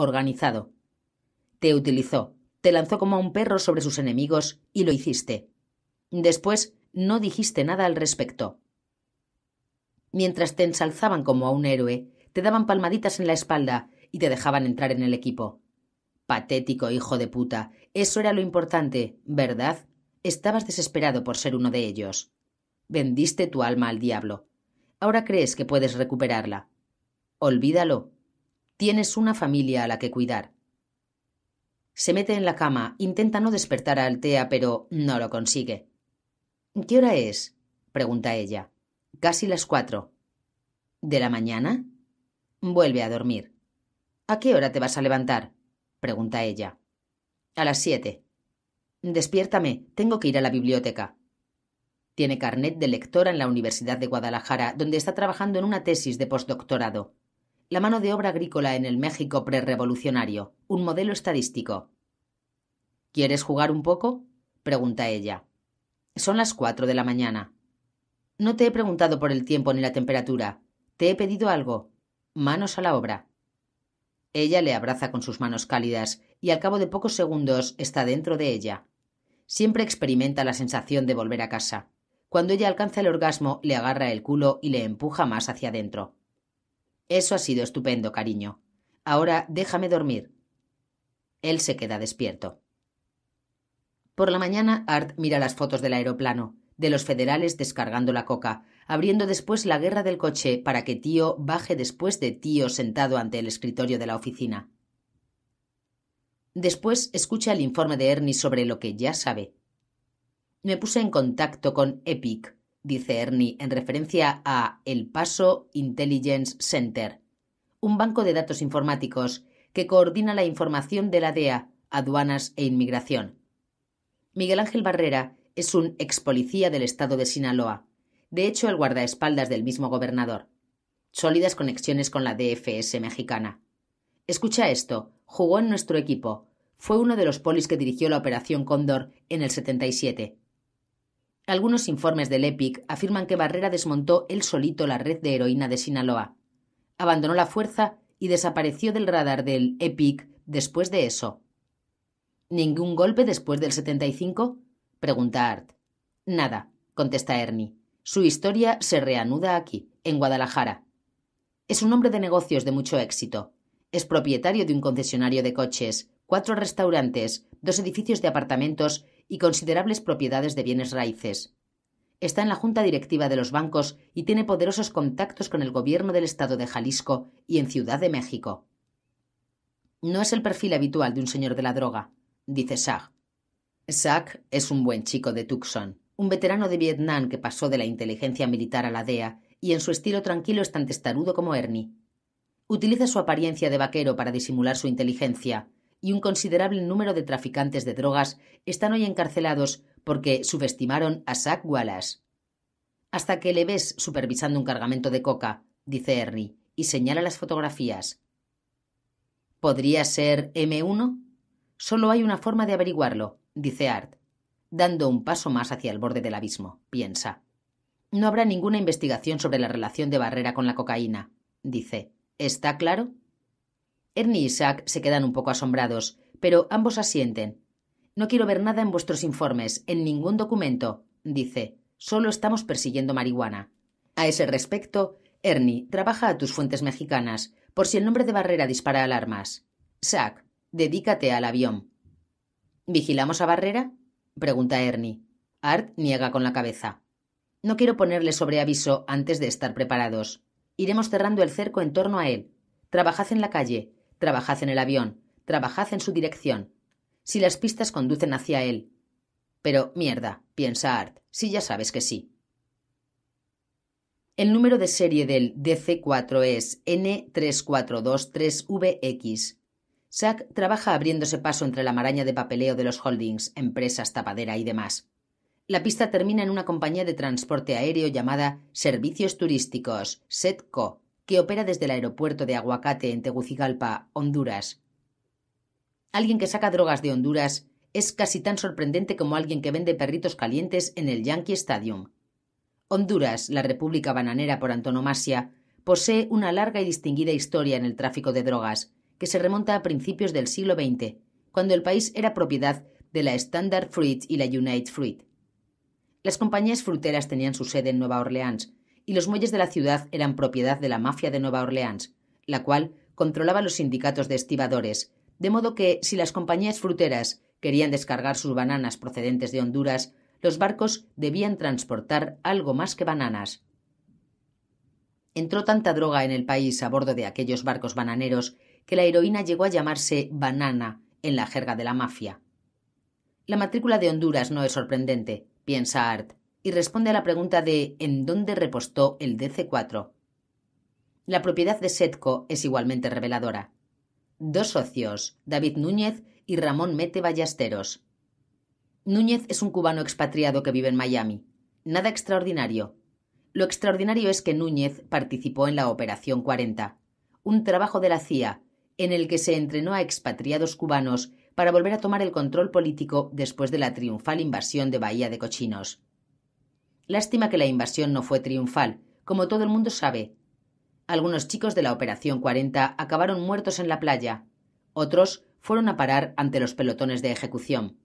organizado. Te utilizó, te lanzó como a un perro sobre sus enemigos y lo hiciste. Después no dijiste nada al respecto. Mientras te ensalzaban como a un héroe, te daban palmaditas en la espalda y te dejaban entrar en el equipo. Patético hijo de puta. Eso era lo importante, ¿verdad? Estabas desesperado por ser uno de ellos. Vendiste tu alma al diablo. Ahora crees que puedes recuperarla. Olvídalo. Tienes una familia a la que cuidar. Se mete en la cama, intenta no despertar a Altea, pero no lo consigue. ¿Qué hora es? pregunta ella. Casi las cuatro. ¿De la mañana? Vuelve a dormir. ¿A qué hora te vas a levantar? pregunta ella. A las siete. Despiértame, tengo que ir a la biblioteca. Tiene carnet de lectora en la Universidad de Guadalajara, donde está trabajando en una tesis de postdoctorado la mano de obra agrícola en el México prerevolucionario, un modelo estadístico. ¿Quieres jugar un poco? pregunta ella. Son las cuatro de la mañana. No te he preguntado por el tiempo ni la temperatura. Te he pedido algo. Manos a la obra. Ella le abraza con sus manos cálidas y al cabo de pocos segundos está dentro de ella. Siempre experimenta la sensación de volver a casa. Cuando ella alcanza el orgasmo, le agarra el culo y le empuja más hacia adentro. Eso ha sido estupendo, cariño. Ahora déjame dormir. Él se queda despierto. Por la mañana, Art mira las fotos del aeroplano, de los federales descargando la coca, abriendo después la guerra del coche para que tío baje después de tío sentado ante el escritorio de la oficina. Después escucha el informe de Ernie sobre lo que ya sabe. Me puse en contacto con Epic, dice Ernie en referencia a El Paso Intelligence Center, un banco de datos informáticos que coordina la información de la DEA, aduanas e inmigración. Miguel Ángel Barrera es un ex policía del estado de Sinaloa, de hecho el guardaespaldas del mismo gobernador. Sólidas conexiones con la DFS mexicana. Escucha esto, jugó en nuestro equipo, fue uno de los polis que dirigió la Operación Cóndor en el 77 algunos informes del EPIC afirman que Barrera desmontó él solito la red de heroína de Sinaloa. Abandonó la fuerza y desapareció del radar del EPIC después de eso. ¿Ningún golpe después del 75? pregunta Art. Nada, contesta Ernie. Su historia se reanuda aquí, en Guadalajara. Es un hombre de negocios de mucho éxito. Es propietario de un concesionario de coches, cuatro restaurantes, dos edificios de apartamentos y considerables propiedades de bienes raíces. Está en la junta directiva de los bancos y tiene poderosos contactos con el gobierno del estado de Jalisco y en Ciudad de México. No es el perfil habitual de un señor de la droga, dice Sack. Sack es un buen chico de Tucson, un veterano de Vietnam que pasó de la inteligencia militar a la DEA y en su estilo tranquilo es tan testarudo como Ernie. Utiliza su apariencia de vaquero para disimular su inteligencia, y un considerable número de traficantes de drogas están hoy encarcelados porque subestimaron a Zach Wallace. Hasta que le ves supervisando un cargamento de coca, dice Ernie, y señala las fotografías. ¿Podría ser M1? Solo hay una forma de averiguarlo, dice Art, dando un paso más hacia el borde del abismo, piensa. No habrá ninguna investigación sobre la relación de Barrera con la cocaína, dice. ¿Está claro? Ernie y Zack se quedan un poco asombrados, pero ambos asienten. No quiero ver nada en vuestros informes, en ningún documento, dice. Solo estamos persiguiendo marihuana. A ese respecto, Ernie, trabaja a tus fuentes mexicanas, por si el nombre de Barrera dispara alarmas. Sack, dedícate al avión. ¿Vigilamos a Barrera? pregunta Ernie. Art niega con la cabeza. No quiero ponerle sobre aviso antes de estar preparados. Iremos cerrando el cerco en torno a él. Trabajad en la calle, Trabajad en el avión, trabajad en su dirección. Si las pistas conducen hacia él. Pero mierda, piensa Art, si ya sabes que sí. El número de serie del DC-4 es N3423VX. Sack trabaja abriéndose paso entre la maraña de papeleo de los holdings, empresas, tapadera y demás. La pista termina en una compañía de transporte aéreo llamada Servicios Turísticos, SETCO, que opera desde el aeropuerto de Aguacate en Tegucigalpa, Honduras. Alguien que saca drogas de Honduras es casi tan sorprendente como alguien que vende perritos calientes en el Yankee Stadium. Honduras, la república bananera por antonomasia, posee una larga y distinguida historia en el tráfico de drogas, que se remonta a principios del siglo XX, cuando el país era propiedad de la Standard Fruit y la United Fruit. Las compañías fruteras tenían su sede en Nueva Orleans, y los muelles de la ciudad eran propiedad de la mafia de Nueva Orleans, la cual controlaba los sindicatos de estibadores, de modo que si las compañías fruteras querían descargar sus bananas procedentes de Honduras, los barcos debían transportar algo más que bananas. Entró tanta droga en el país a bordo de aquellos barcos bananeros que la heroína llegó a llamarse banana en la jerga de la mafia. La matrícula de Honduras no es sorprendente, piensa Art, y responde a la pregunta de ¿en dónde repostó el DC4? La propiedad de Setco es igualmente reveladora. Dos socios, David Núñez y Ramón Mete Ballesteros. Núñez es un cubano expatriado que vive en Miami. Nada extraordinario. Lo extraordinario es que Núñez participó en la Operación 40, un trabajo de la CIA en el que se entrenó a expatriados cubanos para volver a tomar el control político después de la triunfal invasión de Bahía de Cochinos. Lástima que la invasión no fue triunfal, como todo el mundo sabe. Algunos chicos de la Operación 40 acabaron muertos en la playa. Otros fueron a parar ante los pelotones de ejecución.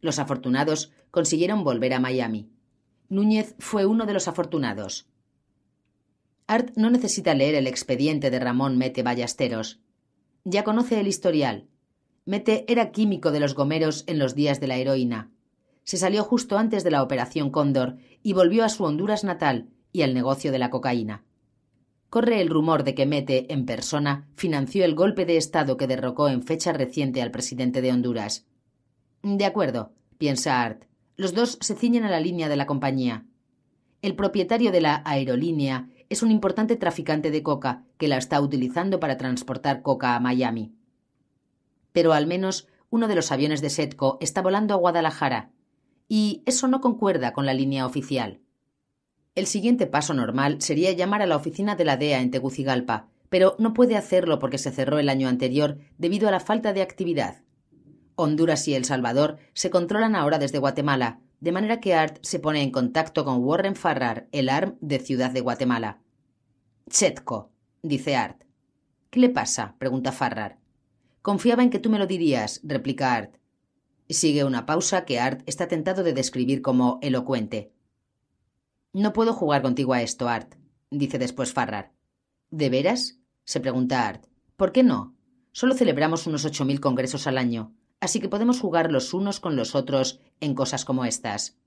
Los afortunados consiguieron volver a Miami. Núñez fue uno de los afortunados. Art no necesita leer el expediente de Ramón Mete Ballesteros. Ya conoce el historial. Mete era químico de los gomeros en los días de la heroína se salió justo antes de la Operación Cóndor y volvió a su Honduras natal y al negocio de la cocaína. Corre el rumor de que Mete, en persona, financió el golpe de Estado que derrocó en fecha reciente al presidente de Honduras. De acuerdo, piensa Art. Los dos se ciñen a la línea de la compañía. El propietario de la aerolínea es un importante traficante de coca que la está utilizando para transportar coca a Miami. Pero al menos uno de los aviones de Setco está volando a Guadalajara, y eso no concuerda con la línea oficial. El siguiente paso normal sería llamar a la oficina de la DEA en Tegucigalpa, pero no puede hacerlo porque se cerró el año anterior debido a la falta de actividad. Honduras y El Salvador se controlan ahora desde Guatemala, de manera que Art se pone en contacto con Warren Farrar, el ARM de Ciudad de Guatemala. Chetco, dice Art. ¿Qué le pasa? pregunta Farrar. Confiaba en que tú me lo dirías, replica Art. Sigue una pausa que Art está tentado de describir como elocuente. No puedo jugar contigo a esto, Art, dice después Farrar. ¿De veras? se pregunta Art. ¿Por qué no? Solo celebramos unos ocho mil congresos al año, así que podemos jugar los unos con los otros en cosas como estas.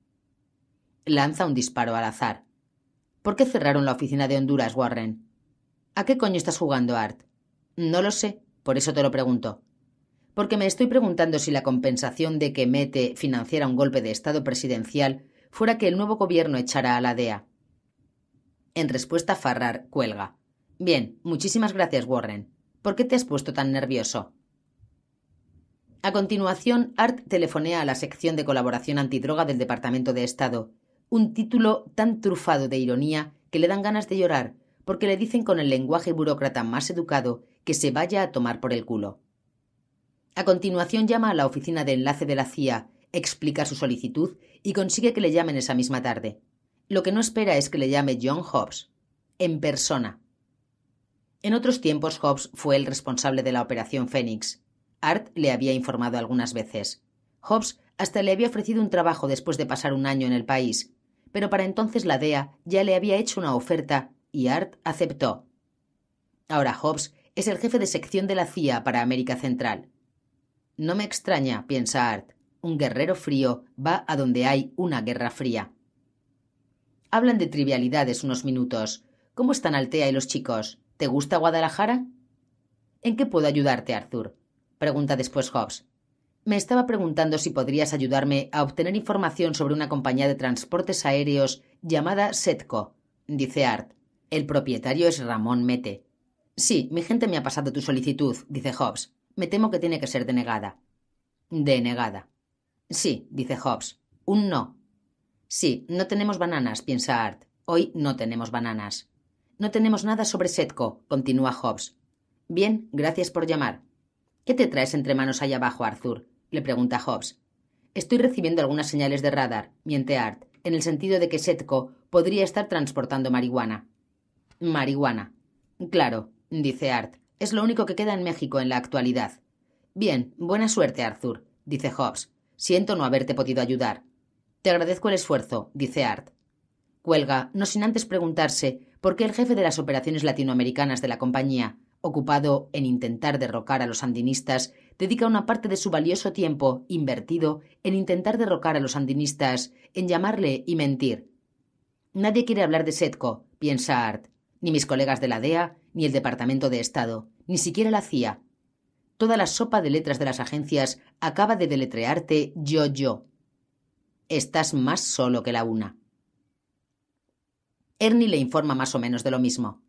Lanza un disparo al azar. ¿Por qué cerraron la oficina de Honduras, Warren? ¿A qué coño estás jugando, Art? No lo sé, por eso te lo pregunto porque me estoy preguntando si la compensación de que Mete financiara un golpe de Estado presidencial fuera que el nuevo gobierno echara a la DEA. En respuesta, Farrar cuelga. Bien, muchísimas gracias, Warren. ¿Por qué te has puesto tan nervioso? A continuación, Art telefonea a la sección de colaboración antidroga del Departamento de Estado, un título tan trufado de ironía que le dan ganas de llorar, porque le dicen con el lenguaje burócrata más educado que se vaya a tomar por el culo. A continuación llama a la oficina de enlace de la CIA, explica su solicitud y consigue que le llamen esa misma tarde. Lo que no espera es que le llame John Hobbs, en persona. En otros tiempos Hobbs fue el responsable de la Operación Fénix. Art le había informado algunas veces. Hobbs hasta le había ofrecido un trabajo después de pasar un año en el país, pero para entonces la DEA ya le había hecho una oferta y Art aceptó. Ahora Hobbs es el jefe de sección de la CIA para América Central. No me extraña, piensa Art. Un guerrero frío va a donde hay una guerra fría. Hablan de trivialidades unos minutos. ¿Cómo están Altea y los chicos? ¿Te gusta Guadalajara? ¿En qué puedo ayudarte, Arthur? pregunta después Hobbs. Me estaba preguntando si podrías ayudarme a obtener información sobre una compañía de transportes aéreos llamada Setco, dice Art. El propietario es Ramón Mete. Sí, mi gente me ha pasado tu solicitud, dice Hobbs. Me temo que tiene que ser denegada. Denegada. Sí, dice Hobbes. Un no. Sí, no tenemos bananas, piensa Art. Hoy no tenemos bananas. No tenemos nada sobre Setco, continúa Hobbes. Bien, gracias por llamar. ¿Qué te traes entre manos allá abajo, Arthur? le pregunta Hobbes. Estoy recibiendo algunas señales de radar, miente Art, en el sentido de que Setco podría estar transportando marihuana. Marihuana. Claro, dice Art. Es lo único que queda en México en la actualidad. Bien, buena suerte, Arthur, dice Hobbs. Siento no haberte podido ayudar. Te agradezco el esfuerzo, dice Art. Cuelga, no sin antes preguntarse por qué el jefe de las operaciones latinoamericanas de la compañía, ocupado en intentar derrocar a los andinistas, dedica una parte de su valioso tiempo invertido en intentar derrocar a los andinistas, en llamarle y mentir. Nadie quiere hablar de Setco, piensa Art, ni mis colegas de la DEA, ni el Departamento de Estado ni siquiera la hacía. Toda la sopa de letras de las agencias acaba de deletrearte yo-yo. Estás más solo que la una. Ernie le informa más o menos de lo mismo.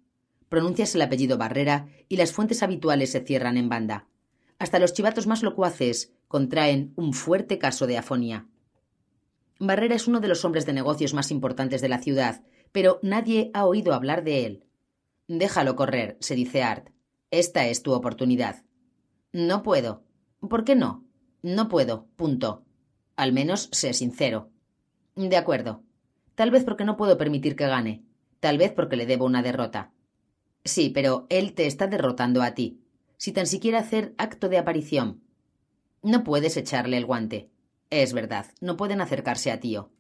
Pronuncias el apellido Barrera y las fuentes habituales se cierran en banda. Hasta los chivatos más locuaces contraen un fuerte caso de afonía. Barrera es uno de los hombres de negocios más importantes de la ciudad, pero nadie ha oído hablar de él. Déjalo correr, se dice Art. Esta es tu oportunidad. No puedo. ¿Por qué no? No puedo. Punto. Al menos sé sincero. De acuerdo. Tal vez porque no puedo permitir que gane. Tal vez porque le debo una derrota. Sí, pero él te está derrotando a ti. Si tan siquiera hacer acto de aparición. No puedes echarle el guante. Es verdad, no pueden acercarse a tío.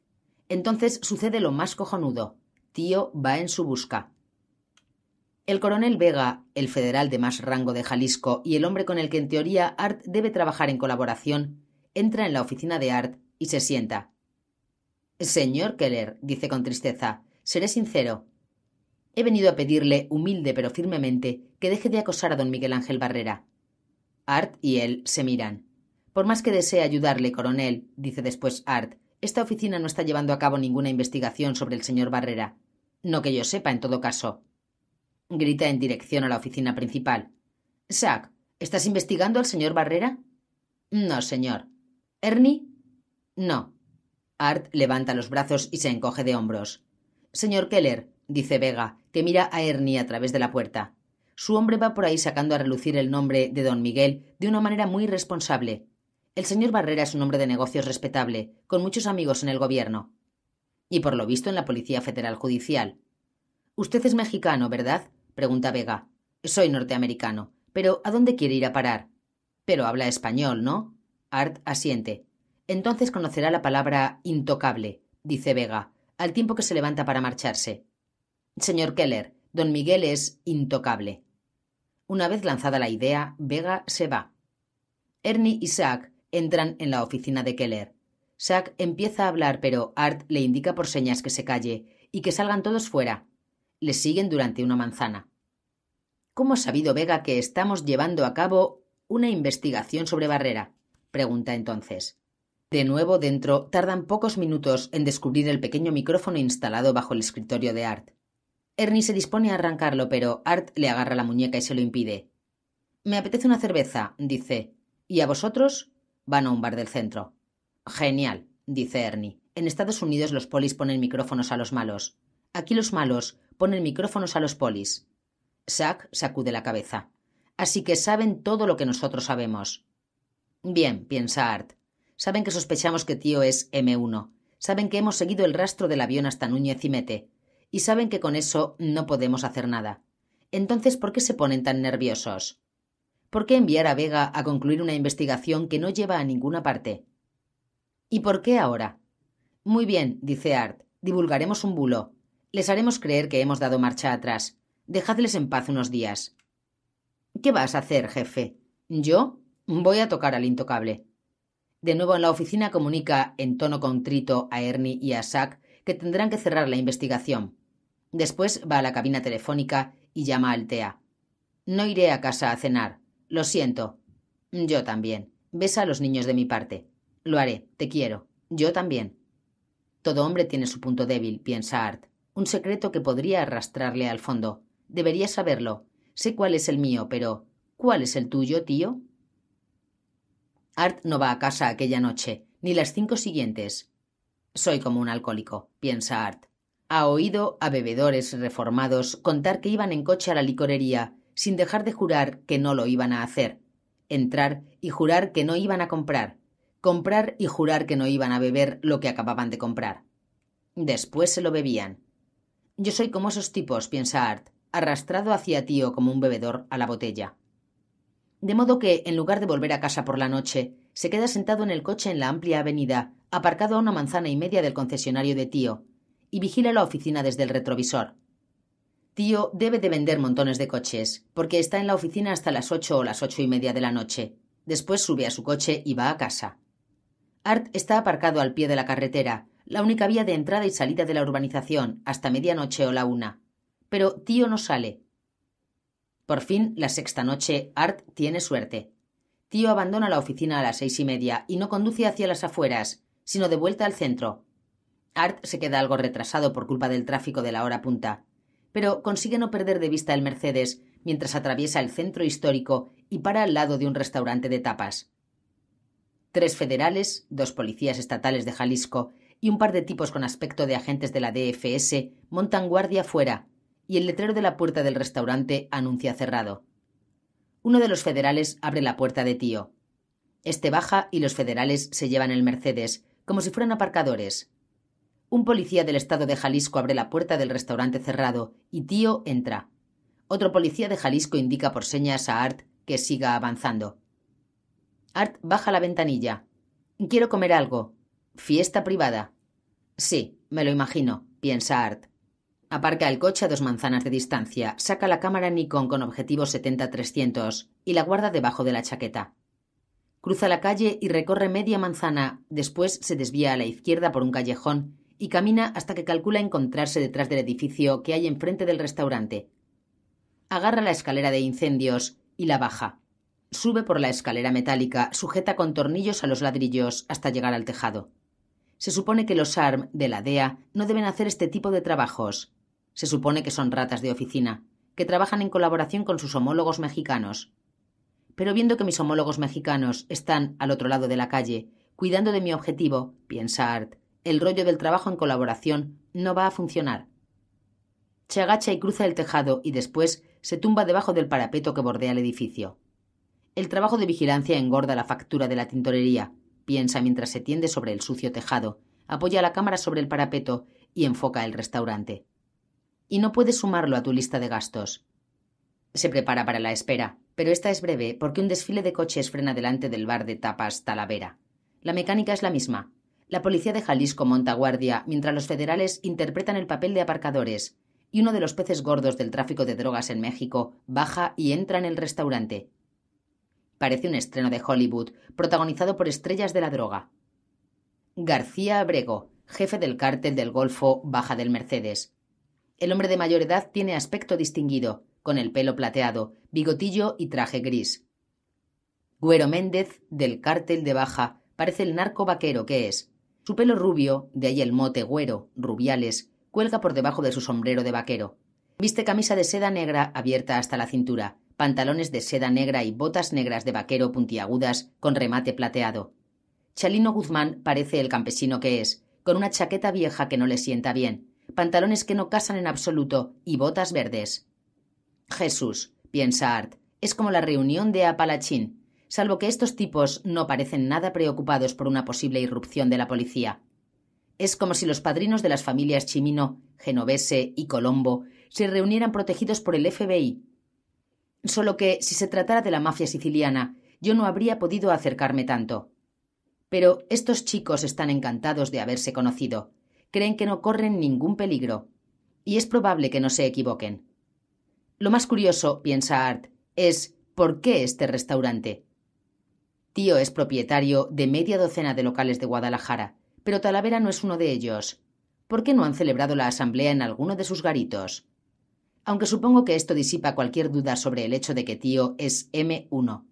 Entonces sucede lo más cojonudo. Tío va en su busca. El coronel Vega, el federal de más rango de Jalisco y el hombre con el que en teoría Art debe trabajar en colaboración, entra en la oficina de Art y se sienta. Señor Keller, dice con tristeza, seré sincero. He venido a pedirle, humilde pero firmemente, que deje de acosar a don Miguel Ángel Barrera. Art y él se miran. Por más que desee ayudarle, coronel, dice después Art, esta oficina no está llevando a cabo ninguna investigación sobre el señor Barrera. No que yo sepa, en todo caso grita en dirección a la oficina principal. Zack, ¿estás investigando al señor Barrera? No, señor. ¿Ernie? No. Art levanta los brazos y se encoge de hombros. Señor Keller, dice Vega, que mira a Ernie a través de la puerta. Su hombre va por ahí sacando a relucir el nombre de don Miguel de una manera muy responsable. El señor Barrera es un hombre de negocios respetable, con muchos amigos en el gobierno. Y por lo visto en la Policía Federal Judicial. Usted es mexicano, ¿verdad? pregunta Vega. Soy norteamericano, pero ¿a dónde quiere ir a parar? Pero habla español, ¿no? Art asiente. Entonces conocerá la palabra intocable, dice Vega, al tiempo que se levanta para marcharse. Señor Keller, don Miguel es intocable. Una vez lanzada la idea, Vega se va. Ernie y Zack entran en la oficina de Keller. Sack empieza a hablar, pero Art le indica por señas que se calle y que salgan todos fuera le siguen durante una manzana. ¿Cómo ha sabido Vega que estamos llevando a cabo una investigación sobre Barrera? pregunta entonces. De nuevo dentro, tardan pocos minutos en descubrir el pequeño micrófono instalado bajo el escritorio de Art. Ernie se dispone a arrancarlo, pero Art le agarra la muñeca y se lo impide. Me apetece una cerveza, dice. ¿Y a vosotros? Van a un bar del centro. Genial, dice Ernie. En Estados Unidos los polis ponen micrófonos a los malos. Aquí los malos ponen micrófonos a los polis. Zack sacude la cabeza. Así que saben todo lo que nosotros sabemos. Bien, piensa Art. Saben que sospechamos que tío es M1. Saben que hemos seguido el rastro del avión hasta Nuñez y Mete. Y saben que con eso no podemos hacer nada. Entonces, ¿por qué se ponen tan nerviosos? ¿Por qué enviar a Vega a concluir una investigación que no lleva a ninguna parte? ¿Y por qué ahora? Muy bien, dice Art. Divulgaremos un bulo. Les haremos creer que hemos dado marcha atrás. Dejadles en paz unos días. ¿Qué vas a hacer, jefe? Yo voy a tocar al intocable. De nuevo en la oficina comunica en tono contrito a Ernie y a Sack que tendrán que cerrar la investigación. Después va a la cabina telefónica y llama a Altea. No iré a casa a cenar. Lo siento. Yo también. Besa a los niños de mi parte. Lo haré. Te quiero. Yo también. Todo hombre tiene su punto débil, piensa Art. Un secreto que podría arrastrarle al fondo. Debería saberlo. Sé cuál es el mío, pero ¿cuál es el tuyo, tío? Art no va a casa aquella noche, ni las cinco siguientes. Soy como un alcohólico, piensa Art. Ha oído a bebedores reformados contar que iban en coche a la licorería, sin dejar de jurar que no lo iban a hacer, entrar y jurar que no iban a comprar, comprar y jurar que no iban a beber lo que acababan de comprar. Después se lo bebían. Yo soy como esos tipos, piensa Art, arrastrado hacia tío como un bebedor a la botella. De modo que, en lugar de volver a casa por la noche, se queda sentado en el coche en la amplia avenida, aparcado a una manzana y media del concesionario de tío, y vigila la oficina desde el retrovisor. Tío debe de vender montones de coches, porque está en la oficina hasta las ocho o las ocho y media de la noche. Después sube a su coche y va a casa. Art está aparcado al pie de la carretera, la única vía de entrada y salida de la urbanización, hasta medianoche o la una. Pero tío no sale. Por fin, la sexta noche, Art tiene suerte. Tío abandona la oficina a las seis y media y no conduce hacia las afueras, sino de vuelta al centro. Art se queda algo retrasado por culpa del tráfico de la hora punta, pero consigue no perder de vista el Mercedes mientras atraviesa el centro histórico y para al lado de un restaurante de tapas. Tres federales, dos policías estatales de Jalisco y un par de tipos con aspecto de agentes de la DFS montan guardia fuera, y el letrero de la puerta del restaurante anuncia cerrado. Uno de los federales abre la puerta de tío. Este baja y los federales se llevan el Mercedes, como si fueran aparcadores. Un policía del estado de Jalisco abre la puerta del restaurante cerrado y tío entra. Otro policía de Jalisco indica por señas a Art que siga avanzando. Art baja la ventanilla. Quiero comer algo, Fiesta privada. Sí, me lo imagino, piensa Art. Aparca el coche a dos manzanas de distancia, saca la cámara Nikon con objetivo 70-300 y la guarda debajo de la chaqueta. Cruza la calle y recorre media manzana, después se desvía a la izquierda por un callejón y camina hasta que calcula encontrarse detrás del edificio que hay enfrente del restaurante. Agarra la escalera de incendios y la baja. Sube por la escalera metálica, sujeta con tornillos a los ladrillos hasta llegar al tejado. Se supone que los ARM de la DEA no deben hacer este tipo de trabajos. Se supone que son ratas de oficina, que trabajan en colaboración con sus homólogos mexicanos. Pero viendo que mis homólogos mexicanos están al otro lado de la calle, cuidando de mi objetivo, piensa Art, el rollo del trabajo en colaboración no va a funcionar. Se agacha y cruza el tejado y después se tumba debajo del parapeto que bordea el edificio. El trabajo de vigilancia engorda la factura de la tintorería, Piensa mientras se tiende sobre el sucio tejado, apoya la cámara sobre el parapeto y enfoca el restaurante. Y no puedes sumarlo a tu lista de gastos. Se prepara para la espera, pero esta es breve porque un desfile de coches frena delante del bar de tapas Talavera. La mecánica es la misma. La policía de Jalisco monta guardia mientras los federales interpretan el papel de aparcadores y uno de los peces gordos del tráfico de drogas en México baja y entra en el restaurante parece un estreno de Hollywood, protagonizado por estrellas de la droga. García Abrego, jefe del cártel del Golfo Baja del Mercedes. El hombre de mayor edad tiene aspecto distinguido, con el pelo plateado, bigotillo y traje gris. Güero Méndez, del cártel de Baja, parece el narco vaquero que es. Su pelo rubio, de ahí el mote güero, rubiales, cuelga por debajo de su sombrero de vaquero. Viste camisa de seda negra abierta hasta la cintura, pantalones de seda negra y botas negras de vaquero puntiagudas con remate plateado. Chalino Guzmán parece el campesino que es, con una chaqueta vieja que no le sienta bien, pantalones que no casan en absoluto y botas verdes. Jesús, piensa Art, es como la reunión de Apalachín, salvo que estos tipos no parecen nada preocupados por una posible irrupción de la policía. Es como si los padrinos de las familias Chimino, Genovese y Colombo se reunieran protegidos por el FBI Solo que si se tratara de la mafia siciliana, yo no habría podido acercarme tanto. Pero estos chicos están encantados de haberse conocido. Creen que no corren ningún peligro. Y es probable que no se equivoquen. Lo más curioso, piensa Art, es ¿por qué este restaurante? Tío es propietario de media docena de locales de Guadalajara, pero Talavera no es uno de ellos. ¿Por qué no han celebrado la asamblea en alguno de sus garitos? aunque supongo que esto disipa cualquier duda sobre el hecho de que Tío es M1.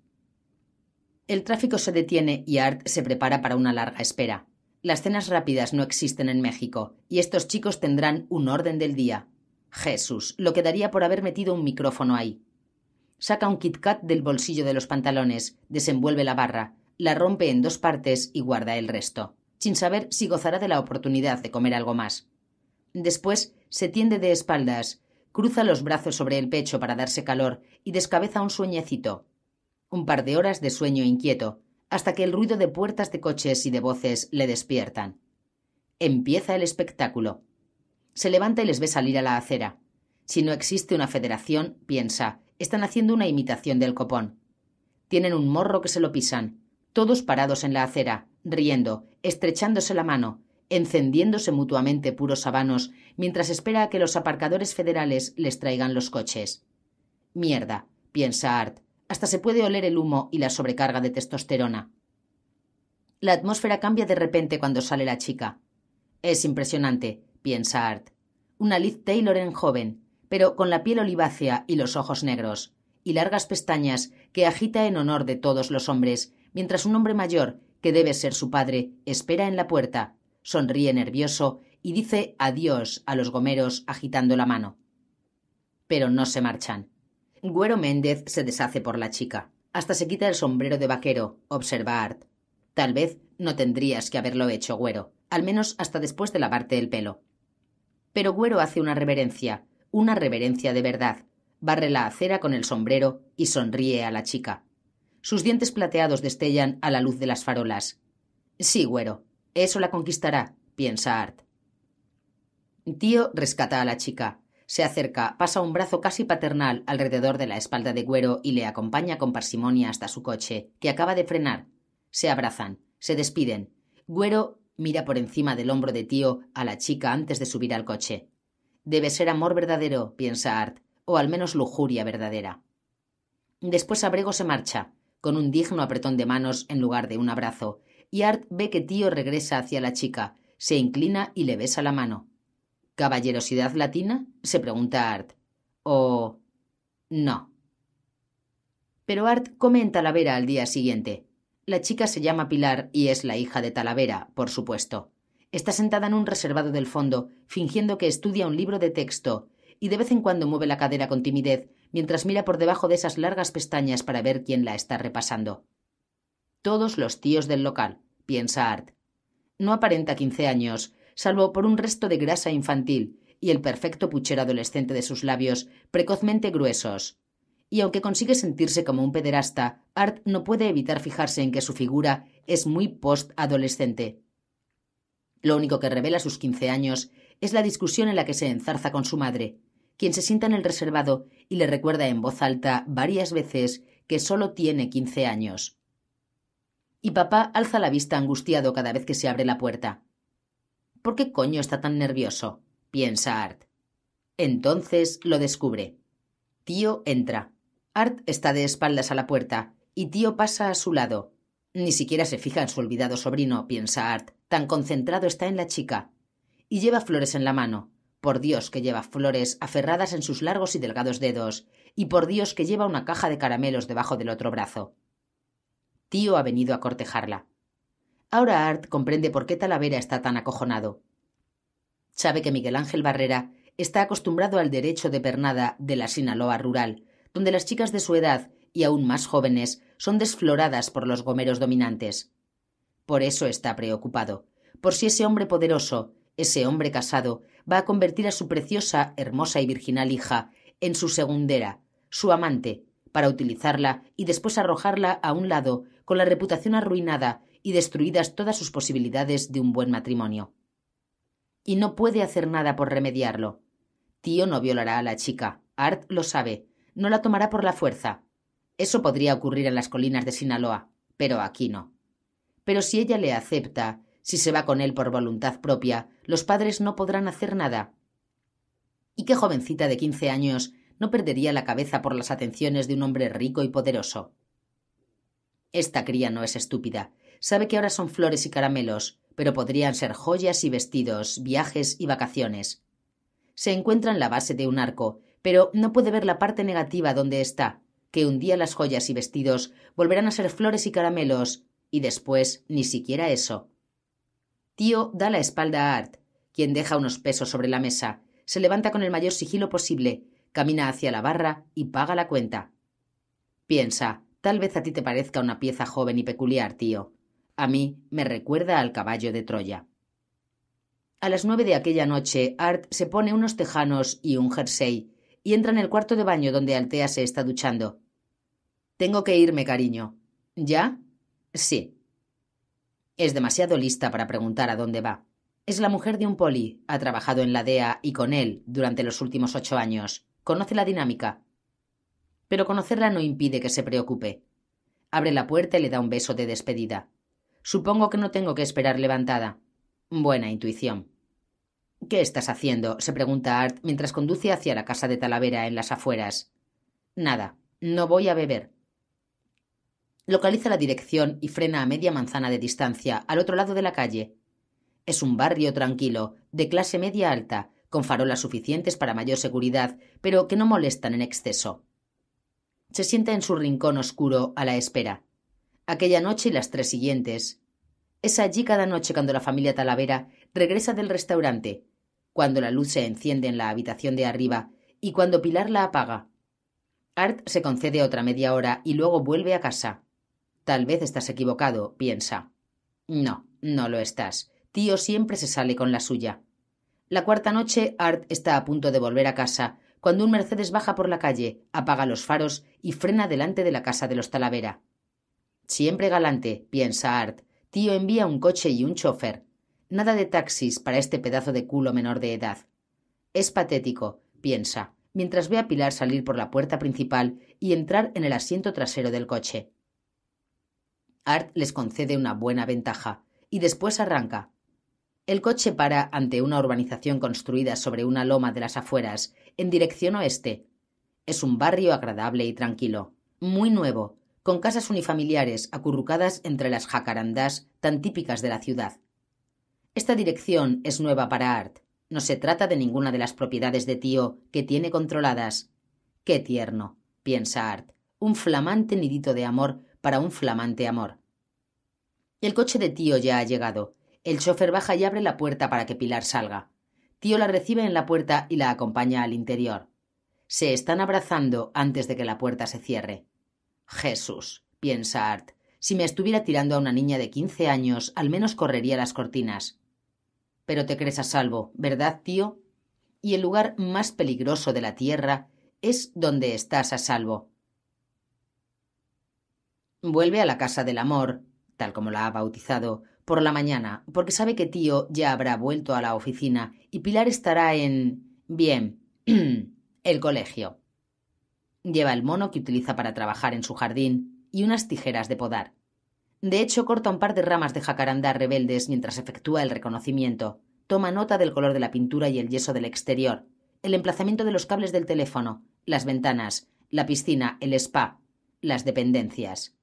El tráfico se detiene y Art se prepara para una larga espera. Las cenas rápidas no existen en México, y estos chicos tendrán un orden del día. Jesús, lo que daría por haber metido un micrófono ahí. Saca un Kit Kat del bolsillo de los pantalones, desenvuelve la barra, la rompe en dos partes y guarda el resto, sin saber si gozará de la oportunidad de comer algo más. Después se tiende de espaldas, Cruza los brazos sobre el pecho para darse calor y descabeza un sueñecito. Un par de horas de sueño inquieto, hasta que el ruido de puertas de coches y de voces le despiertan. Empieza el espectáculo. Se levanta y les ve salir a la acera. Si no existe una federación, piensa, están haciendo una imitación del copón. Tienen un morro que se lo pisan, todos parados en la acera, riendo, estrechándose la mano, encendiéndose mutuamente puros sabanos mientras espera a que los aparcadores federales les traigan los coches. Mierda, piensa Art. Hasta se puede oler el humo y la sobrecarga de testosterona. La atmósfera cambia de repente cuando sale la chica. Es impresionante, piensa Art. Una Liz Taylor en joven, pero con la piel olivácea y los ojos negros, y largas pestañas que agita en honor de todos los hombres, mientras un hombre mayor, que debe ser su padre, espera en la puerta, sonríe nervioso y dice adiós a los gomeros agitando la mano. Pero no se marchan. Güero Méndez se deshace por la chica. Hasta se quita el sombrero de vaquero, observa Art. Tal vez no tendrías que haberlo hecho, Güero, al menos hasta después de lavarte el pelo. Pero Güero hace una reverencia, una reverencia de verdad. Barre la acera con el sombrero y sonríe a la chica. Sus dientes plateados destellan a la luz de las farolas. Sí, Güero, eso la conquistará, piensa Art. Tío rescata a la chica. Se acerca, pasa un brazo casi paternal alrededor de la espalda de Güero y le acompaña con parsimonia hasta su coche, que acaba de frenar. Se abrazan, se despiden. Güero mira por encima del hombro de Tío a la chica antes de subir al coche. Debe ser amor verdadero, piensa Art, o al menos lujuria verdadera. Después Abrego se marcha, con un digno apretón de manos en lugar de un abrazo, y Art ve que Tío regresa hacia la chica, se inclina y le besa la mano. ¿Caballerosidad latina? se pregunta Art. ¿O no? Pero Art come en Talavera al día siguiente. La chica se llama Pilar y es la hija de Talavera, por supuesto. Está sentada en un reservado del fondo, fingiendo que estudia un libro de texto, y de vez en cuando mueve la cadera con timidez, mientras mira por debajo de esas largas pestañas para ver quién la está repasando todos los tíos del local, piensa Art. No aparenta quince años, salvo por un resto de grasa infantil y el perfecto puchero adolescente de sus labios, precozmente gruesos. Y aunque consigue sentirse como un pederasta, Art no puede evitar fijarse en que su figura es muy post-adolescente. Lo único que revela sus quince años es la discusión en la que se enzarza con su madre, quien se sienta en el reservado y le recuerda en voz alta varias veces que solo tiene quince años y papá alza la vista angustiado cada vez que se abre la puerta. ¿Por qué coño está tan nervioso? piensa Art. Entonces lo descubre. Tío entra. Art está de espaldas a la puerta, y tío pasa a su lado. Ni siquiera se fija en su olvidado sobrino, piensa Art, tan concentrado está en la chica. Y lleva flores en la mano. Por Dios que lleva flores aferradas en sus largos y delgados dedos, y por Dios que lleva una caja de caramelos debajo del otro brazo. Tío ha venido a cortejarla. Ahora Art comprende por qué Talavera está tan acojonado. Sabe que Miguel Ángel Barrera está acostumbrado al derecho de pernada de la Sinaloa rural, donde las chicas de su edad y aún más jóvenes son desfloradas por los gomeros dominantes. Por eso está preocupado, por si ese hombre poderoso, ese hombre casado, va a convertir a su preciosa, hermosa y virginal hija en su segundera, su amante, para utilizarla y después arrojarla a un lado con la reputación arruinada y destruidas todas sus posibilidades de un buen matrimonio. Y no puede hacer nada por remediarlo. Tío no violará a la chica, Art lo sabe, no la tomará por la fuerza. Eso podría ocurrir en las colinas de Sinaloa, pero aquí no. Pero si ella le acepta, si se va con él por voluntad propia, los padres no podrán hacer nada. ¿Y qué jovencita de quince años no perdería la cabeza por las atenciones de un hombre rico y poderoso? Esta cría no es estúpida. Sabe que ahora son flores y caramelos, pero podrían ser joyas y vestidos, viajes y vacaciones. Se encuentra en la base de un arco, pero no puede ver la parte negativa donde está, que un día las joyas y vestidos volverán a ser flores y caramelos, y después ni siquiera eso. Tío da la espalda a Art, quien deja unos pesos sobre la mesa, se levanta con el mayor sigilo posible, camina hacia la barra y paga la cuenta. Piensa, Tal vez a ti te parezca una pieza joven y peculiar, tío. A mí me recuerda al caballo de Troya. A las nueve de aquella noche, Art se pone unos tejanos y un jersey y entra en el cuarto de baño donde Altea se está duchando. Tengo que irme, cariño. ¿Ya? Sí. Es demasiado lista para preguntar a dónde va. Es la mujer de un poli, ha trabajado en la DEA y con él durante los últimos ocho años. Conoce la dinámica pero conocerla no impide que se preocupe. Abre la puerta y le da un beso de despedida. Supongo que no tengo que esperar levantada. Buena intuición. ¿Qué estás haciendo? se pregunta Art mientras conduce hacia la casa de Talavera en las afueras. Nada, no voy a beber. Localiza la dirección y frena a media manzana de distancia, al otro lado de la calle. Es un barrio tranquilo, de clase media alta, con farolas suficientes para mayor seguridad, pero que no molestan en exceso. Se sienta en su rincón oscuro a la espera. Aquella noche y las tres siguientes. Es allí cada noche cuando la familia Talavera regresa del restaurante, cuando la luz se enciende en la habitación de arriba y cuando Pilar la apaga. Art se concede otra media hora y luego vuelve a casa. Tal vez estás equivocado, piensa. No, no lo estás. Tío siempre se sale con la suya. La cuarta noche, Art está a punto de volver a casa cuando un Mercedes baja por la calle, apaga los faros y frena delante de la casa de los Talavera. Siempre galante, piensa Art. Tío envía un coche y un chofer. Nada de taxis para este pedazo de culo menor de edad. Es patético, piensa, mientras ve a Pilar salir por la puerta principal y entrar en el asiento trasero del coche. Art les concede una buena ventaja y después arranca, el coche para ante una urbanización construida sobre una loma de las afueras, en dirección oeste. Es un barrio agradable y tranquilo, muy nuevo, con casas unifamiliares acurrucadas entre las jacarandás tan típicas de la ciudad. Esta dirección es nueva para Art. No se trata de ninguna de las propiedades de tío que tiene controladas. Qué tierno, piensa Art. Un flamante nidito de amor para un flamante amor. El coche de tío ya ha llegado, el chofer baja y abre la puerta para que Pilar salga. Tío la recibe en la puerta y la acompaña al interior. Se están abrazando antes de que la puerta se cierre. Jesús, piensa Art. Si me estuviera tirando a una niña de quince años, al menos correría las cortinas. Pero te crees a salvo, ¿verdad, tío? Y el lugar más peligroso de la Tierra es donde estás a salvo. Vuelve a la casa del amor, tal como la ha bautizado, por la mañana, porque sabe que tío ya habrá vuelto a la oficina y Pilar estará en... bien, el colegio. Lleva el mono que utiliza para trabajar en su jardín y unas tijeras de podar. De hecho, corta un par de ramas de jacarandá rebeldes mientras efectúa el reconocimiento. Toma nota del color de la pintura y el yeso del exterior, el emplazamiento de los cables del teléfono, las ventanas, la piscina, el spa, las dependencias.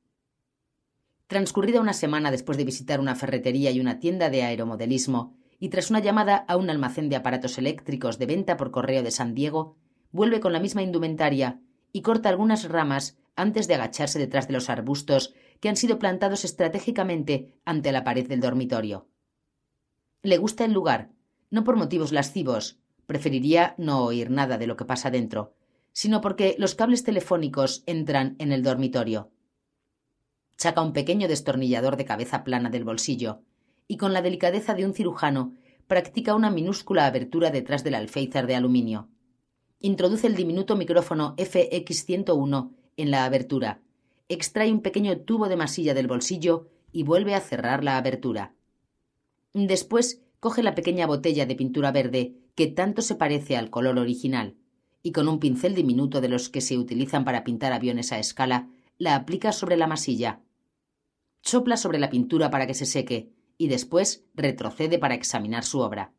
Transcurrida una semana después de visitar una ferretería y una tienda de aeromodelismo, y tras una llamada a un almacén de aparatos eléctricos de venta por correo de San Diego, vuelve con la misma indumentaria y corta algunas ramas antes de agacharse detrás de los arbustos que han sido plantados estratégicamente ante la pared del dormitorio. Le gusta el lugar, no por motivos lascivos, preferiría no oír nada de lo que pasa dentro, sino porque los cables telefónicos entran en el dormitorio. Saca un pequeño destornillador de cabeza plana del bolsillo y con la delicadeza de un cirujano practica una minúscula abertura detrás del alféizar de aluminio. Introduce el diminuto micrófono FX101 en la abertura, extrae un pequeño tubo de masilla del bolsillo y vuelve a cerrar la abertura. Después coge la pequeña botella de pintura verde que tanto se parece al color original y con un pincel diminuto de los que se utilizan para pintar aviones a escala, la aplica sobre la masilla sopla sobre la pintura para que se seque y después retrocede para examinar su obra.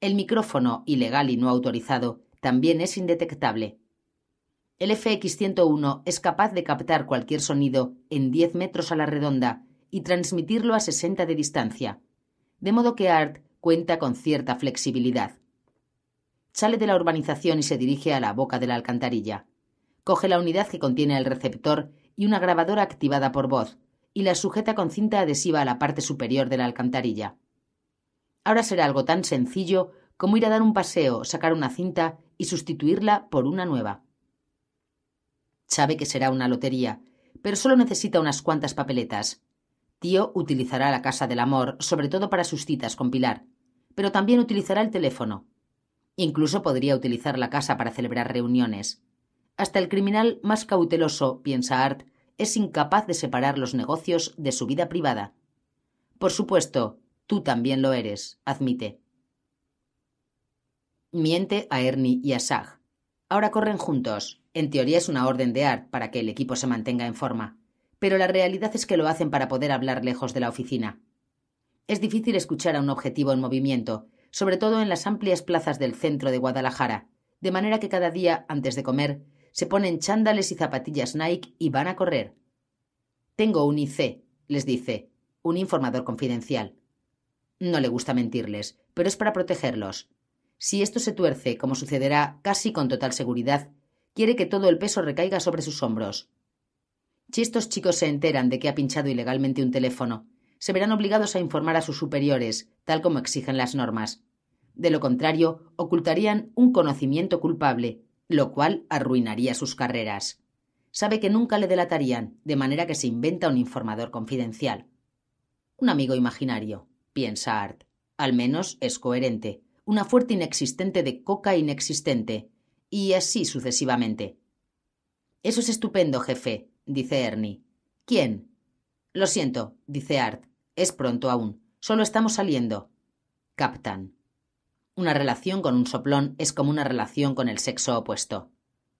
El micrófono, ilegal y no autorizado, también es indetectable. El FX-101 es capaz de captar cualquier sonido en 10 metros a la redonda y transmitirlo a 60 de distancia, de modo que ART cuenta con cierta flexibilidad. Sale de la urbanización y se dirige a la boca de la alcantarilla. Coge la unidad que contiene el receptor y una grabadora activada por voz, y la sujeta con cinta adhesiva a la parte superior de la alcantarilla. Ahora será algo tan sencillo como ir a dar un paseo, sacar una cinta y sustituirla por una nueva. Sabe que será una lotería, pero solo necesita unas cuantas papeletas. Tío utilizará la casa del amor, sobre todo para sus citas con Pilar, pero también utilizará el teléfono. Incluso podría utilizar la casa para celebrar reuniones. Hasta el criminal más cauteloso, piensa Art, es incapaz de separar los negocios de su vida privada. Por supuesto, tú también lo eres, admite. Miente a Ernie y a Sag. Ahora corren juntos. En teoría es una orden de Art para que el equipo se mantenga en forma. Pero la realidad es que lo hacen para poder hablar lejos de la oficina. Es difícil escuchar a un objetivo en movimiento, sobre todo en las amplias plazas del centro de Guadalajara, de manera que cada día, antes de comer, se ponen chándales y zapatillas Nike y van a correr. Tengo un IC, les dice, un informador confidencial. No le gusta mentirles, pero es para protegerlos. Si esto se tuerce, como sucederá casi con total seguridad, quiere que todo el peso recaiga sobre sus hombros. Si estos chicos se enteran de que ha pinchado ilegalmente un teléfono, se verán obligados a informar a sus superiores, tal como exigen las normas. De lo contrario, ocultarían un conocimiento culpable lo cual arruinaría sus carreras. Sabe que nunca le delatarían, de manera que se inventa un informador confidencial. Un amigo imaginario, piensa Art. Al menos es coherente. Una fuerte inexistente de coca inexistente. Y así sucesivamente. Eso es estupendo, jefe, dice Ernie. ¿Quién? Lo siento, dice Art. Es pronto aún. Solo estamos saliendo. Captain. Una relación con un soplón es como una relación con el sexo opuesto.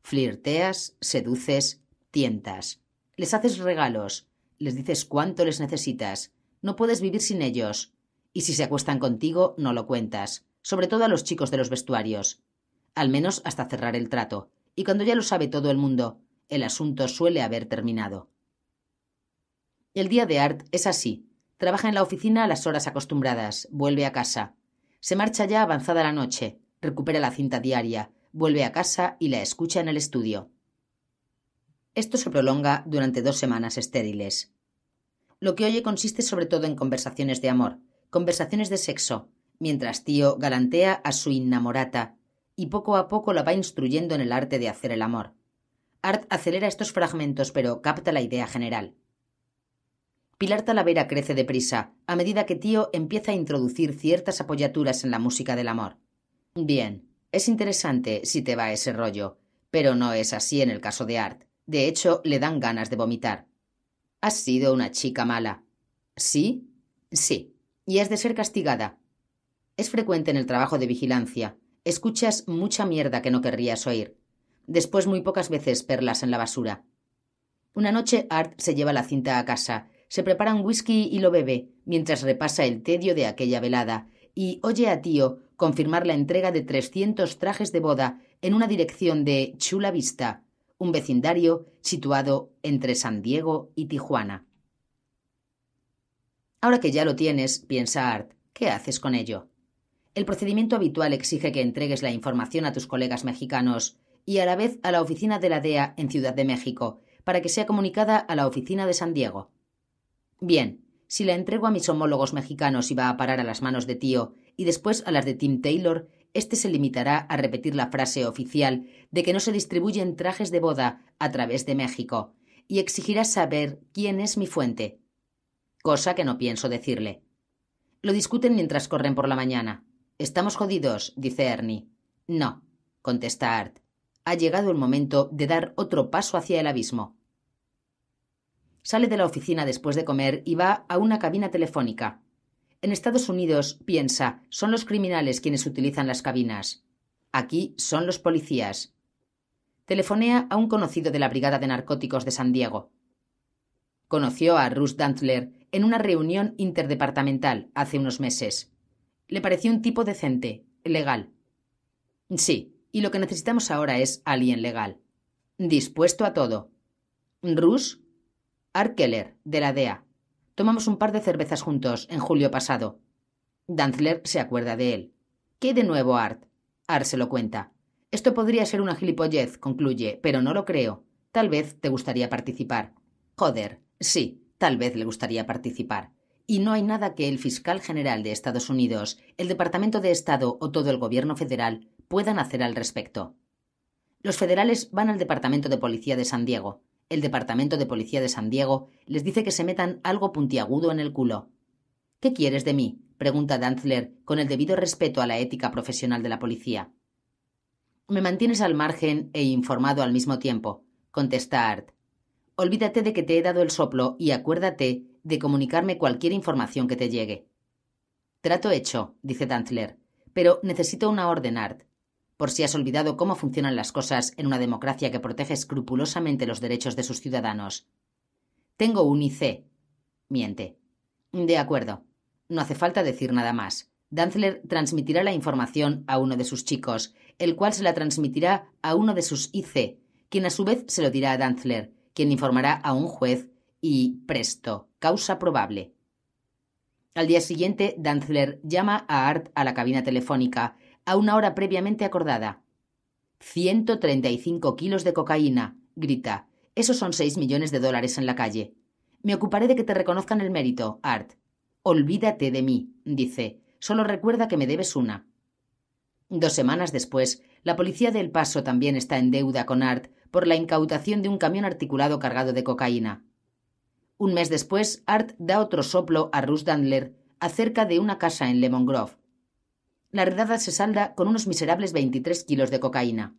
Flirteas, seduces, tientas. Les haces regalos, les dices cuánto les necesitas, no puedes vivir sin ellos. Y si se acuestan contigo, no lo cuentas, sobre todo a los chicos de los vestuarios. Al menos hasta cerrar el trato. Y cuando ya lo sabe todo el mundo, el asunto suele haber terminado. El día de Art es así. Trabaja en la oficina a las horas acostumbradas, vuelve a casa, se marcha ya avanzada la noche, recupera la cinta diaria, vuelve a casa y la escucha en el estudio. Esto se prolonga durante dos semanas estériles. Lo que oye consiste sobre todo en conversaciones de amor, conversaciones de sexo, mientras tío galantea a su innamorata y poco a poco la va instruyendo en el arte de hacer el amor. Art acelera estos fragmentos pero capta la idea general. Pilar Talavera crece deprisa, a medida que Tío empieza a introducir ciertas apoyaturas en la música del amor. Bien, es interesante si te va ese rollo, pero no es así en el caso de Art. De hecho, le dan ganas de vomitar. Has sido una chica mala. ¿Sí? Sí. Y has de ser castigada. Es frecuente en el trabajo de vigilancia. Escuchas mucha mierda que no querrías oír. Después muy pocas veces perlas en la basura. Una noche Art se lleva la cinta a casa se prepara un whisky y lo bebe, mientras repasa el tedio de aquella velada, y oye a tío confirmar la entrega de 300 trajes de boda en una dirección de Chula Vista, un vecindario situado entre San Diego y Tijuana. Ahora que ya lo tienes, piensa Art, ¿qué haces con ello? El procedimiento habitual exige que entregues la información a tus colegas mexicanos y a la vez a la oficina de la DEA en Ciudad de México, para que sea comunicada a la oficina de San Diego. Bien, si la entrego a mis homólogos mexicanos y va a parar a las manos de tío, y después a las de Tim Taylor, éste se limitará a repetir la frase oficial de que no se distribuyen trajes de boda a través de México, y exigirá saber quién es mi fuente. Cosa que no pienso decirle. Lo discuten mientras corren por la mañana. Estamos jodidos, dice Ernie. No, contesta Art. Ha llegado el momento de dar otro paso hacia el abismo. Sale de la oficina después de comer y va a una cabina telefónica. En Estados Unidos, piensa, son los criminales quienes utilizan las cabinas. Aquí son los policías. Telefonea a un conocido de la Brigada de Narcóticos de San Diego. Conoció a Russ Dantler en una reunión interdepartamental hace unos meses. Le pareció un tipo decente, legal. Sí, y lo que necesitamos ahora es alguien legal. Dispuesto a todo. Russ Keller, de la DEA. Tomamos un par de cervezas juntos en julio pasado. Danzler se acuerda de él. ¿Qué de nuevo, Art? Art se lo cuenta. Esto podría ser una gilipollez, concluye, pero no lo creo. Tal vez te gustaría participar. Joder, sí, tal vez le gustaría participar. Y no hay nada que el fiscal general de Estados Unidos, el Departamento de Estado o todo el gobierno federal puedan hacer al respecto. Los federales van al Departamento de Policía de San Diego. El Departamento de Policía de San Diego les dice que se metan algo puntiagudo en el culo. ¿Qué quieres de mí? pregunta Danzler con el debido respeto a la ética profesional de la policía. Me mantienes al margen e informado al mismo tiempo, contesta Art. Olvídate de que te he dado el soplo y acuérdate de comunicarme cualquier información que te llegue. Trato hecho, dice Danzler, pero necesito una orden, Art. Por si has olvidado cómo funcionan las cosas en una democracia que protege escrupulosamente los derechos de sus ciudadanos. Tengo un IC. Miente. De acuerdo. No hace falta decir nada más. Danzler transmitirá la información a uno de sus chicos, el cual se la transmitirá a uno de sus IC, quien a su vez se lo dirá a Danzler, quien informará a un juez y presto, causa probable. Al día siguiente, Danzler llama a Art a la cabina telefónica a una hora previamente acordada. 135 kilos de cocaína, grita. Esos son seis millones de dólares en la calle. Me ocuparé de que te reconozcan el mérito, Art. Olvídate de mí, dice. Solo recuerda que me debes una. Dos semanas después, la policía del Paso también está en deuda con Art por la incautación de un camión articulado cargado de cocaína. Un mes después, Art da otro soplo a Russ Dandler acerca de una casa en Lemon Grove. La redada se salda con unos miserables 23 kilos de cocaína,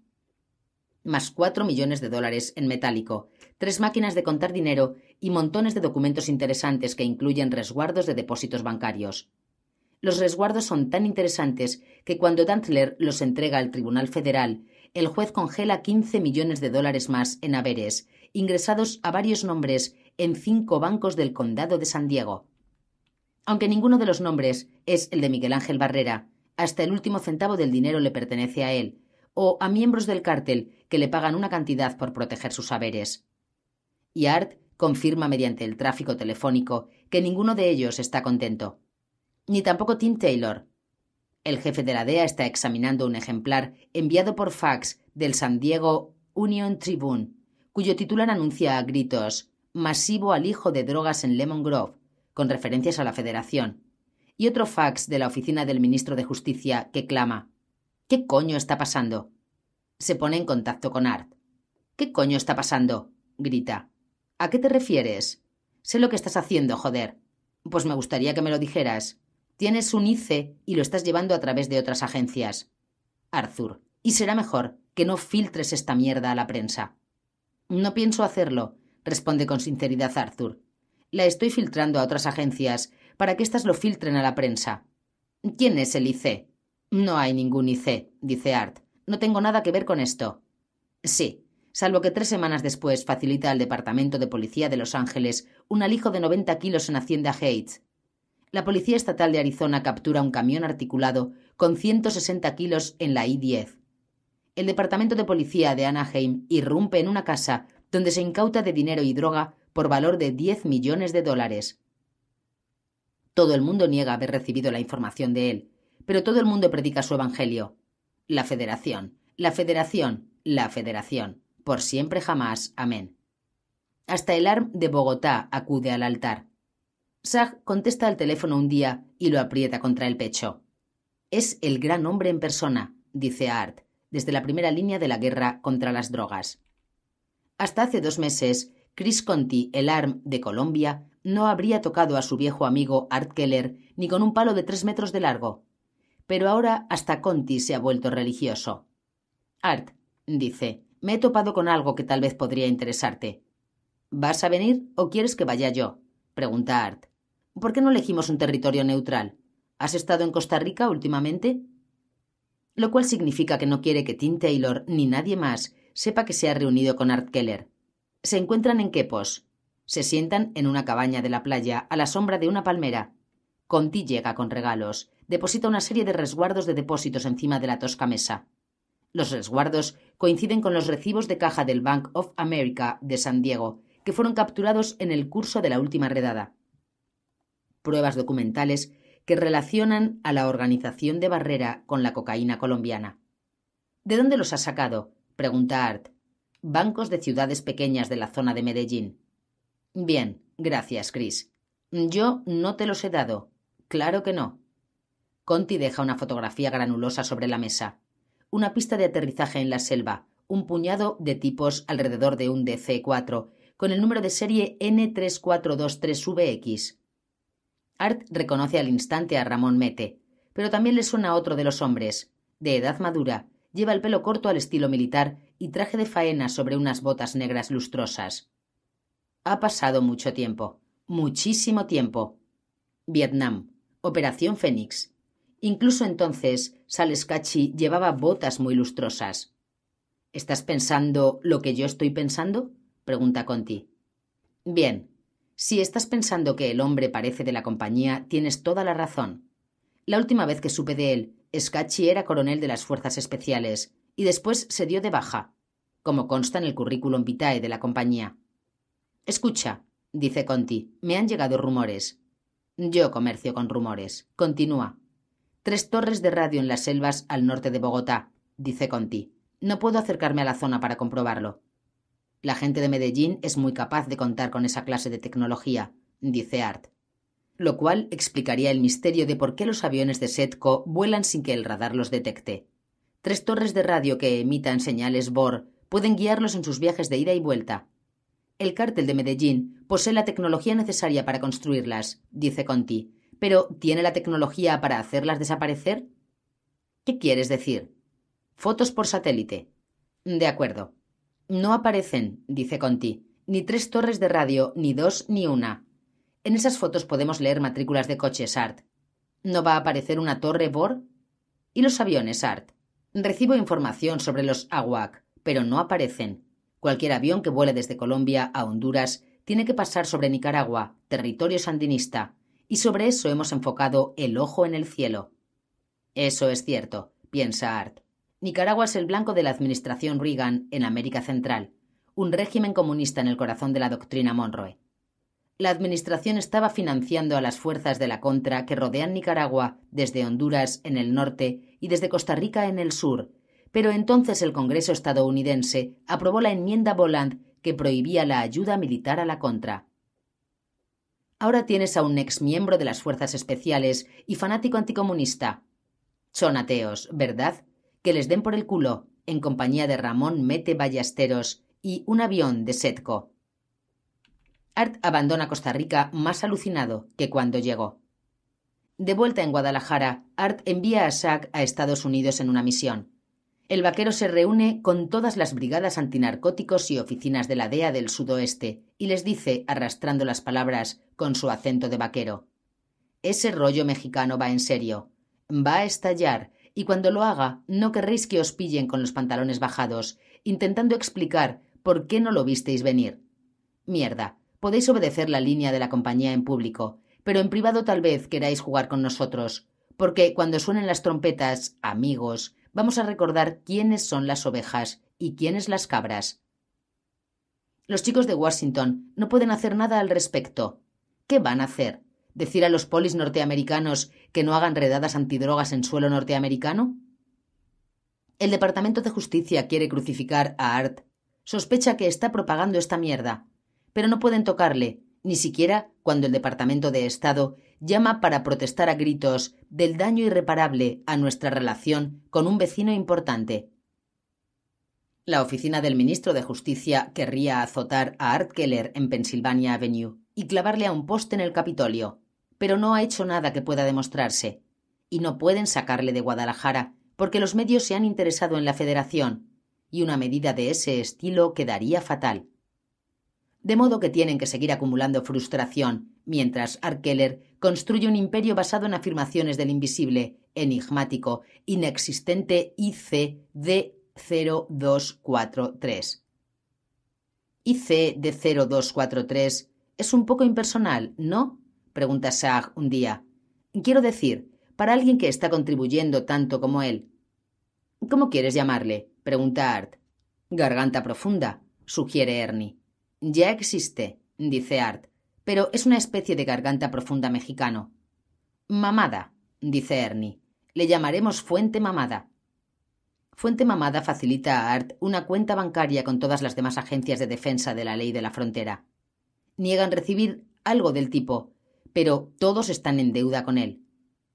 más 4 millones de dólares en metálico, tres máquinas de contar dinero y montones de documentos interesantes que incluyen resguardos de depósitos bancarios. Los resguardos son tan interesantes que cuando Dantler los entrega al Tribunal Federal, el juez congela 15 millones de dólares más en haberes, ingresados a varios nombres en cinco bancos del condado de San Diego. Aunque ninguno de los nombres es el de Miguel Ángel Barrera, hasta el último centavo del dinero le pertenece a él, o a miembros del cártel que le pagan una cantidad por proteger sus saberes. Y Art confirma mediante el tráfico telefónico que ninguno de ellos está contento. Ni tampoco Tim Taylor. El jefe de la DEA está examinando un ejemplar enviado por fax del San Diego Union Tribune, cuyo titular anuncia a gritos masivo al hijo de drogas en Lemon Grove, con referencias a la Federación y otro fax de la oficina del ministro de Justicia que clama ¿Qué coño está pasando? Se pone en contacto con Art. ¿Qué coño está pasando? grita. ¿A qué te refieres? Sé lo que estás haciendo, joder. Pues me gustaría que me lo dijeras. Tienes un ICE y lo estás llevando a través de otras agencias. Arthur. Y será mejor que no filtres esta mierda a la prensa. No pienso hacerlo, responde con sinceridad Arthur. La estoy filtrando a otras agencias para que éstas lo filtren a la prensa. ¿Quién es el IC? No hay ningún IC, dice Art. No tengo nada que ver con esto. Sí, salvo que tres semanas después facilita al Departamento de Policía de Los Ángeles un alijo de 90 kilos en Hacienda Heights. La Policía Estatal de Arizona captura un camión articulado con 160 kilos en la I-10. El Departamento de Policía de Anaheim irrumpe en una casa donde se incauta de dinero y droga por valor de 10 millones de dólares. Todo el mundo niega haber recibido la información de él, pero todo el mundo predica su evangelio. La federación, la federación, la federación, por siempre jamás. Amén. Hasta el ARM de Bogotá acude al altar. Sag contesta al teléfono un día y lo aprieta contra el pecho. Es el gran hombre en persona, dice Art, desde la primera línea de la guerra contra las drogas. Hasta hace dos meses, Chris Conti, el ARM de Colombia, no habría tocado a su viejo amigo Art Keller ni con un palo de tres metros de largo. Pero ahora hasta Conti se ha vuelto religioso. Art, dice, me he topado con algo que tal vez podría interesarte. ¿Vas a venir o quieres que vaya yo? pregunta Art. ¿Por qué no elegimos un territorio neutral? ¿Has estado en Costa Rica últimamente? Lo cual significa que no quiere que Tim Taylor ni nadie más sepa que se ha reunido con Art Keller. Se encuentran en Quepos, se sientan en una cabaña de la playa, a la sombra de una palmera. Conti llega con regalos. Deposita una serie de resguardos de depósitos encima de la tosca mesa. Los resguardos coinciden con los recibos de caja del Bank of America de San Diego, que fueron capturados en el curso de la última redada. Pruebas documentales que relacionan a la organización de Barrera con la cocaína colombiana. ¿De dónde los ha sacado? pregunta Art. Bancos de ciudades pequeñas de la zona de Medellín. Bien, gracias, Chris. Yo no te los he dado. Claro que no. Conti deja una fotografía granulosa sobre la mesa. Una pista de aterrizaje en la selva, un puñado de tipos alrededor de un DC-4, con el número de serie N3423VX. Art reconoce al instante a Ramón Mete, pero también le suena a otro de los hombres, de edad madura, lleva el pelo corto al estilo militar y traje de faena sobre unas botas negras lustrosas. Ha pasado mucho tiempo, muchísimo tiempo. Vietnam, Operación Fénix. Incluso entonces, Escachi llevaba botas muy lustrosas. ¿Estás pensando lo que yo estoy pensando? pregunta Conti. Bien. Si estás pensando que el hombre parece de la compañía, tienes toda la razón. La última vez que supe de él, Escachi era coronel de las fuerzas especiales y después se dio de baja, como consta en el currículum vitae de la compañía. Escucha, dice Conti, me han llegado rumores. Yo comercio con rumores. Continúa. Tres torres de radio en las selvas al norte de Bogotá, dice Conti. No puedo acercarme a la zona para comprobarlo. La gente de Medellín es muy capaz de contar con esa clase de tecnología, dice Art. Lo cual explicaría el misterio de por qué los aviones de Setco vuelan sin que el radar los detecte. Tres torres de radio que emitan señales BOR pueden guiarlos en sus viajes de ida y vuelta, el cártel de Medellín posee la tecnología necesaria para construirlas, dice Conti, pero ¿tiene la tecnología para hacerlas desaparecer? ¿Qué quieres decir? Fotos por satélite. De acuerdo. No aparecen, dice Conti, ni tres torres de radio, ni dos, ni una. En esas fotos podemos leer matrículas de coches, Art. ¿No va a aparecer una torre Bor? ¿Y los aviones, Art? Recibo información sobre los AWAC, pero no aparecen. Cualquier avión que vuele desde Colombia a Honduras tiene que pasar sobre Nicaragua, territorio sandinista, y sobre eso hemos enfocado el ojo en el cielo. Eso es cierto, piensa Art. Nicaragua es el blanco de la administración Reagan en América Central, un régimen comunista en el corazón de la doctrina Monroe. La administración estaba financiando a las fuerzas de la contra que rodean Nicaragua desde Honduras en el norte y desde Costa Rica en el sur, pero entonces el Congreso estadounidense aprobó la enmienda Boland que prohibía la ayuda militar a la contra. Ahora tienes a un ex miembro de las Fuerzas Especiales y fanático anticomunista. Son ateos, ¿verdad? Que les den por el culo, en compañía de Ramón Mete Ballesteros y un avión de Setco. Art abandona Costa Rica más alucinado que cuando llegó. De vuelta en Guadalajara, Art envía a Sack a Estados Unidos en una misión el vaquero se reúne con todas las brigadas antinarcóticos y oficinas de la DEA del sudoeste y les dice, arrastrando las palabras con su acento de vaquero, Ese rollo mexicano va en serio, va a estallar, y cuando lo haga no querréis que os pillen con los pantalones bajados, intentando explicar por qué no lo visteis venir. Mierda, podéis obedecer la línea de la compañía en público, pero en privado tal vez queráis jugar con nosotros, porque cuando suenen las trompetas, amigos, vamos a recordar quiénes son las ovejas y quiénes las cabras. Los chicos de Washington no pueden hacer nada al respecto. ¿Qué van a hacer? ¿Decir a los polis norteamericanos que no hagan redadas antidrogas en suelo norteamericano? El Departamento de Justicia quiere crucificar a Art. Sospecha que está propagando esta mierda. Pero no pueden tocarle, ni siquiera cuando el Departamento de Estado llama para protestar a gritos del daño irreparable a nuestra relación con un vecino importante. La oficina del ministro de Justicia querría azotar a Art Keller en Pennsylvania Avenue y clavarle a un poste en el Capitolio, pero no ha hecho nada que pueda demostrarse. Y no pueden sacarle de Guadalajara, porque los medios se han interesado en la Federación, y una medida de ese estilo quedaría fatal. De modo que tienen que seguir acumulando frustración, mientras Art Keller construye un imperio basado en afirmaciones del invisible, enigmático, inexistente icd de 0243. icd de 0243 es un poco impersonal, ¿no? pregunta Sag un día. Quiero decir, para alguien que está contribuyendo tanto como él. ¿Cómo quieres llamarle? pregunta Art. Garganta profunda, sugiere Ernie. Ya existe, dice Art pero es una especie de garganta profunda mexicano. Mamada, dice Ernie. Le llamaremos Fuente Mamada. Fuente Mamada facilita a Art una cuenta bancaria con todas las demás agencias de defensa de la ley de la frontera. Niegan recibir algo del tipo, pero todos están en deuda con él.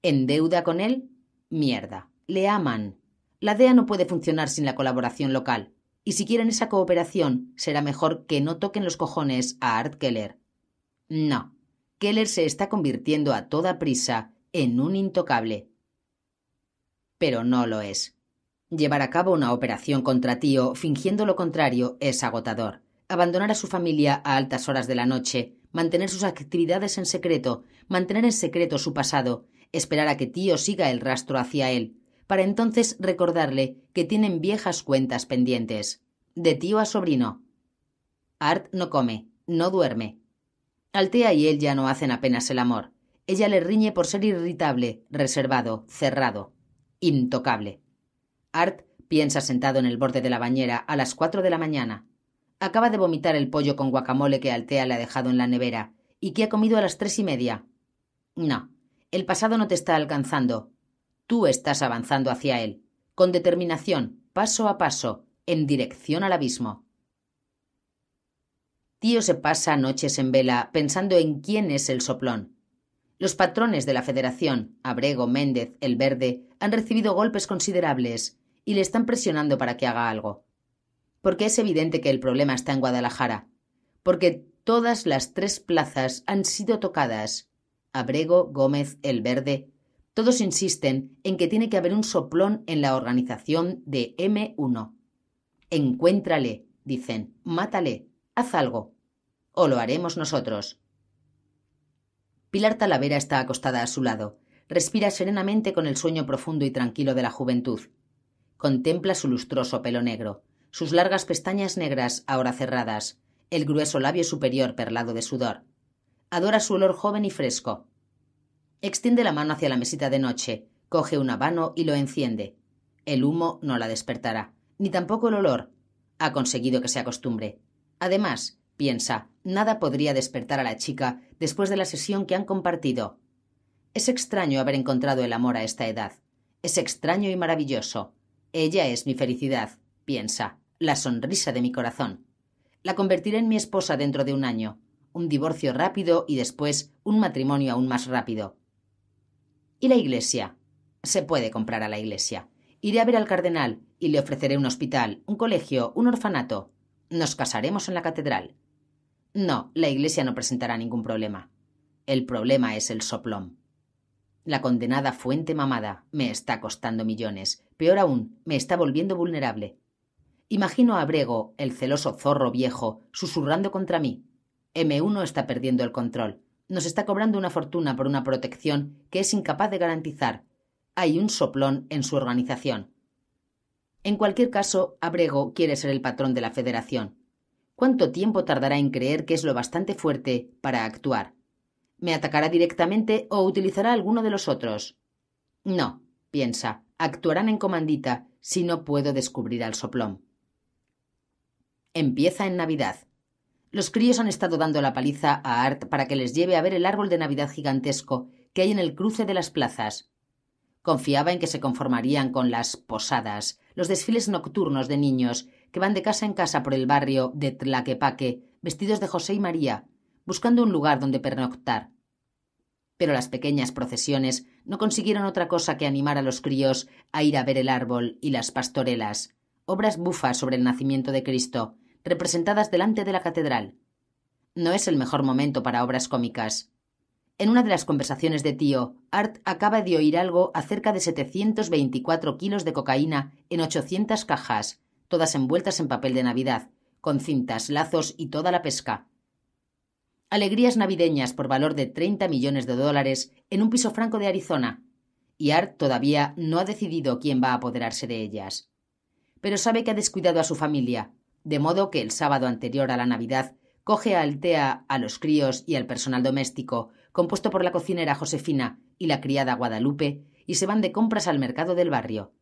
¿En deuda con él? Mierda. Le aman. La DEA no puede funcionar sin la colaboración local, y si quieren esa cooperación, será mejor que no toquen los cojones a Art Keller. No, Keller se está convirtiendo a toda prisa en un intocable. Pero no lo es. Llevar a cabo una operación contra tío fingiendo lo contrario es agotador. Abandonar a su familia a altas horas de la noche, mantener sus actividades en secreto, mantener en secreto su pasado, esperar a que tío siga el rastro hacia él, para entonces recordarle que tienen viejas cuentas pendientes. De tío a sobrino. Art no come, no duerme, Altea y él ya no hacen apenas el amor. Ella le riñe por ser irritable, reservado, cerrado, intocable. Art piensa sentado en el borde de la bañera a las cuatro de la mañana. Acaba de vomitar el pollo con guacamole que Altea le ha dejado en la nevera y que ha comido a las tres y media. No, el pasado no te está alcanzando. Tú estás avanzando hacia él, con determinación, paso a paso, en dirección al abismo. Tío se pasa noches en vela pensando en quién es el soplón. Los patrones de la Federación, Abrego, Méndez, El Verde, han recibido golpes considerables y le están presionando para que haga algo. Porque es evidente que el problema está en Guadalajara. Porque todas las tres plazas han sido tocadas. Abrego, Gómez, El Verde. Todos insisten en que tiene que haber un soplón en la organización de M1. Encuéntrale, dicen, mátale, Haz algo. O lo haremos nosotros. Pilar Talavera está acostada a su lado. Respira serenamente con el sueño profundo y tranquilo de la juventud. Contempla su lustroso pelo negro, sus largas pestañas negras ahora cerradas, el grueso labio superior perlado de sudor. Adora su olor joven y fresco. Extiende la mano hacia la mesita de noche, coge un habano y lo enciende. El humo no la despertará, ni tampoco el olor. Ha conseguido que se acostumbre. Además, piensa, nada podría despertar a la chica después de la sesión que han compartido. Es extraño haber encontrado el amor a esta edad. Es extraño y maravilloso. Ella es mi felicidad, piensa, la sonrisa de mi corazón. La convertiré en mi esposa dentro de un año, un divorcio rápido y después un matrimonio aún más rápido. ¿Y la iglesia? Se puede comprar a la iglesia. Iré a ver al cardenal y le ofreceré un hospital, un colegio, un orfanato. Nos casaremos en la catedral. No, la Iglesia no presentará ningún problema. El problema es el soplón. La condenada fuente mamada me está costando millones. Peor aún, me está volviendo vulnerable. Imagino a Brego, el celoso zorro viejo, susurrando contra mí. M1 está perdiendo el control. Nos está cobrando una fortuna por una protección que es incapaz de garantizar. Hay un soplón en su organización. En cualquier caso, Abrego quiere ser el patrón de la Federación. ¿Cuánto tiempo tardará en creer que es lo bastante fuerte para actuar? ¿Me atacará directamente o utilizará alguno de los otros? No, piensa, actuarán en comandita si no puedo descubrir al soplón. Empieza en Navidad. Los críos han estado dando la paliza a Art para que les lleve a ver el árbol de Navidad gigantesco que hay en el cruce de las plazas. Confiaba en que se conformarían con las posadas, los desfiles nocturnos de niños, que van de casa en casa por el barrio de Tlaquepaque, vestidos de José y María, buscando un lugar donde pernoctar. Pero las pequeñas procesiones no consiguieron otra cosa que animar a los críos a ir a ver el árbol y las pastorelas, obras bufas sobre el nacimiento de Cristo, representadas delante de la catedral. No es el mejor momento para obras cómicas. En una de las conversaciones de tío, Art acaba de oír algo acerca de 724 kilos de cocaína en 800 cajas, todas envueltas en papel de Navidad, con cintas, lazos y toda la pesca. Alegrías navideñas por valor de 30 millones de dólares en un piso franco de Arizona. Y Art todavía no ha decidido quién va a apoderarse de ellas. Pero sabe que ha descuidado a su familia, de modo que el sábado anterior a la Navidad coge a Altea a los críos y al personal doméstico compuesto por la cocinera Josefina y la criada Guadalupe, y se van de compras al mercado del barrio.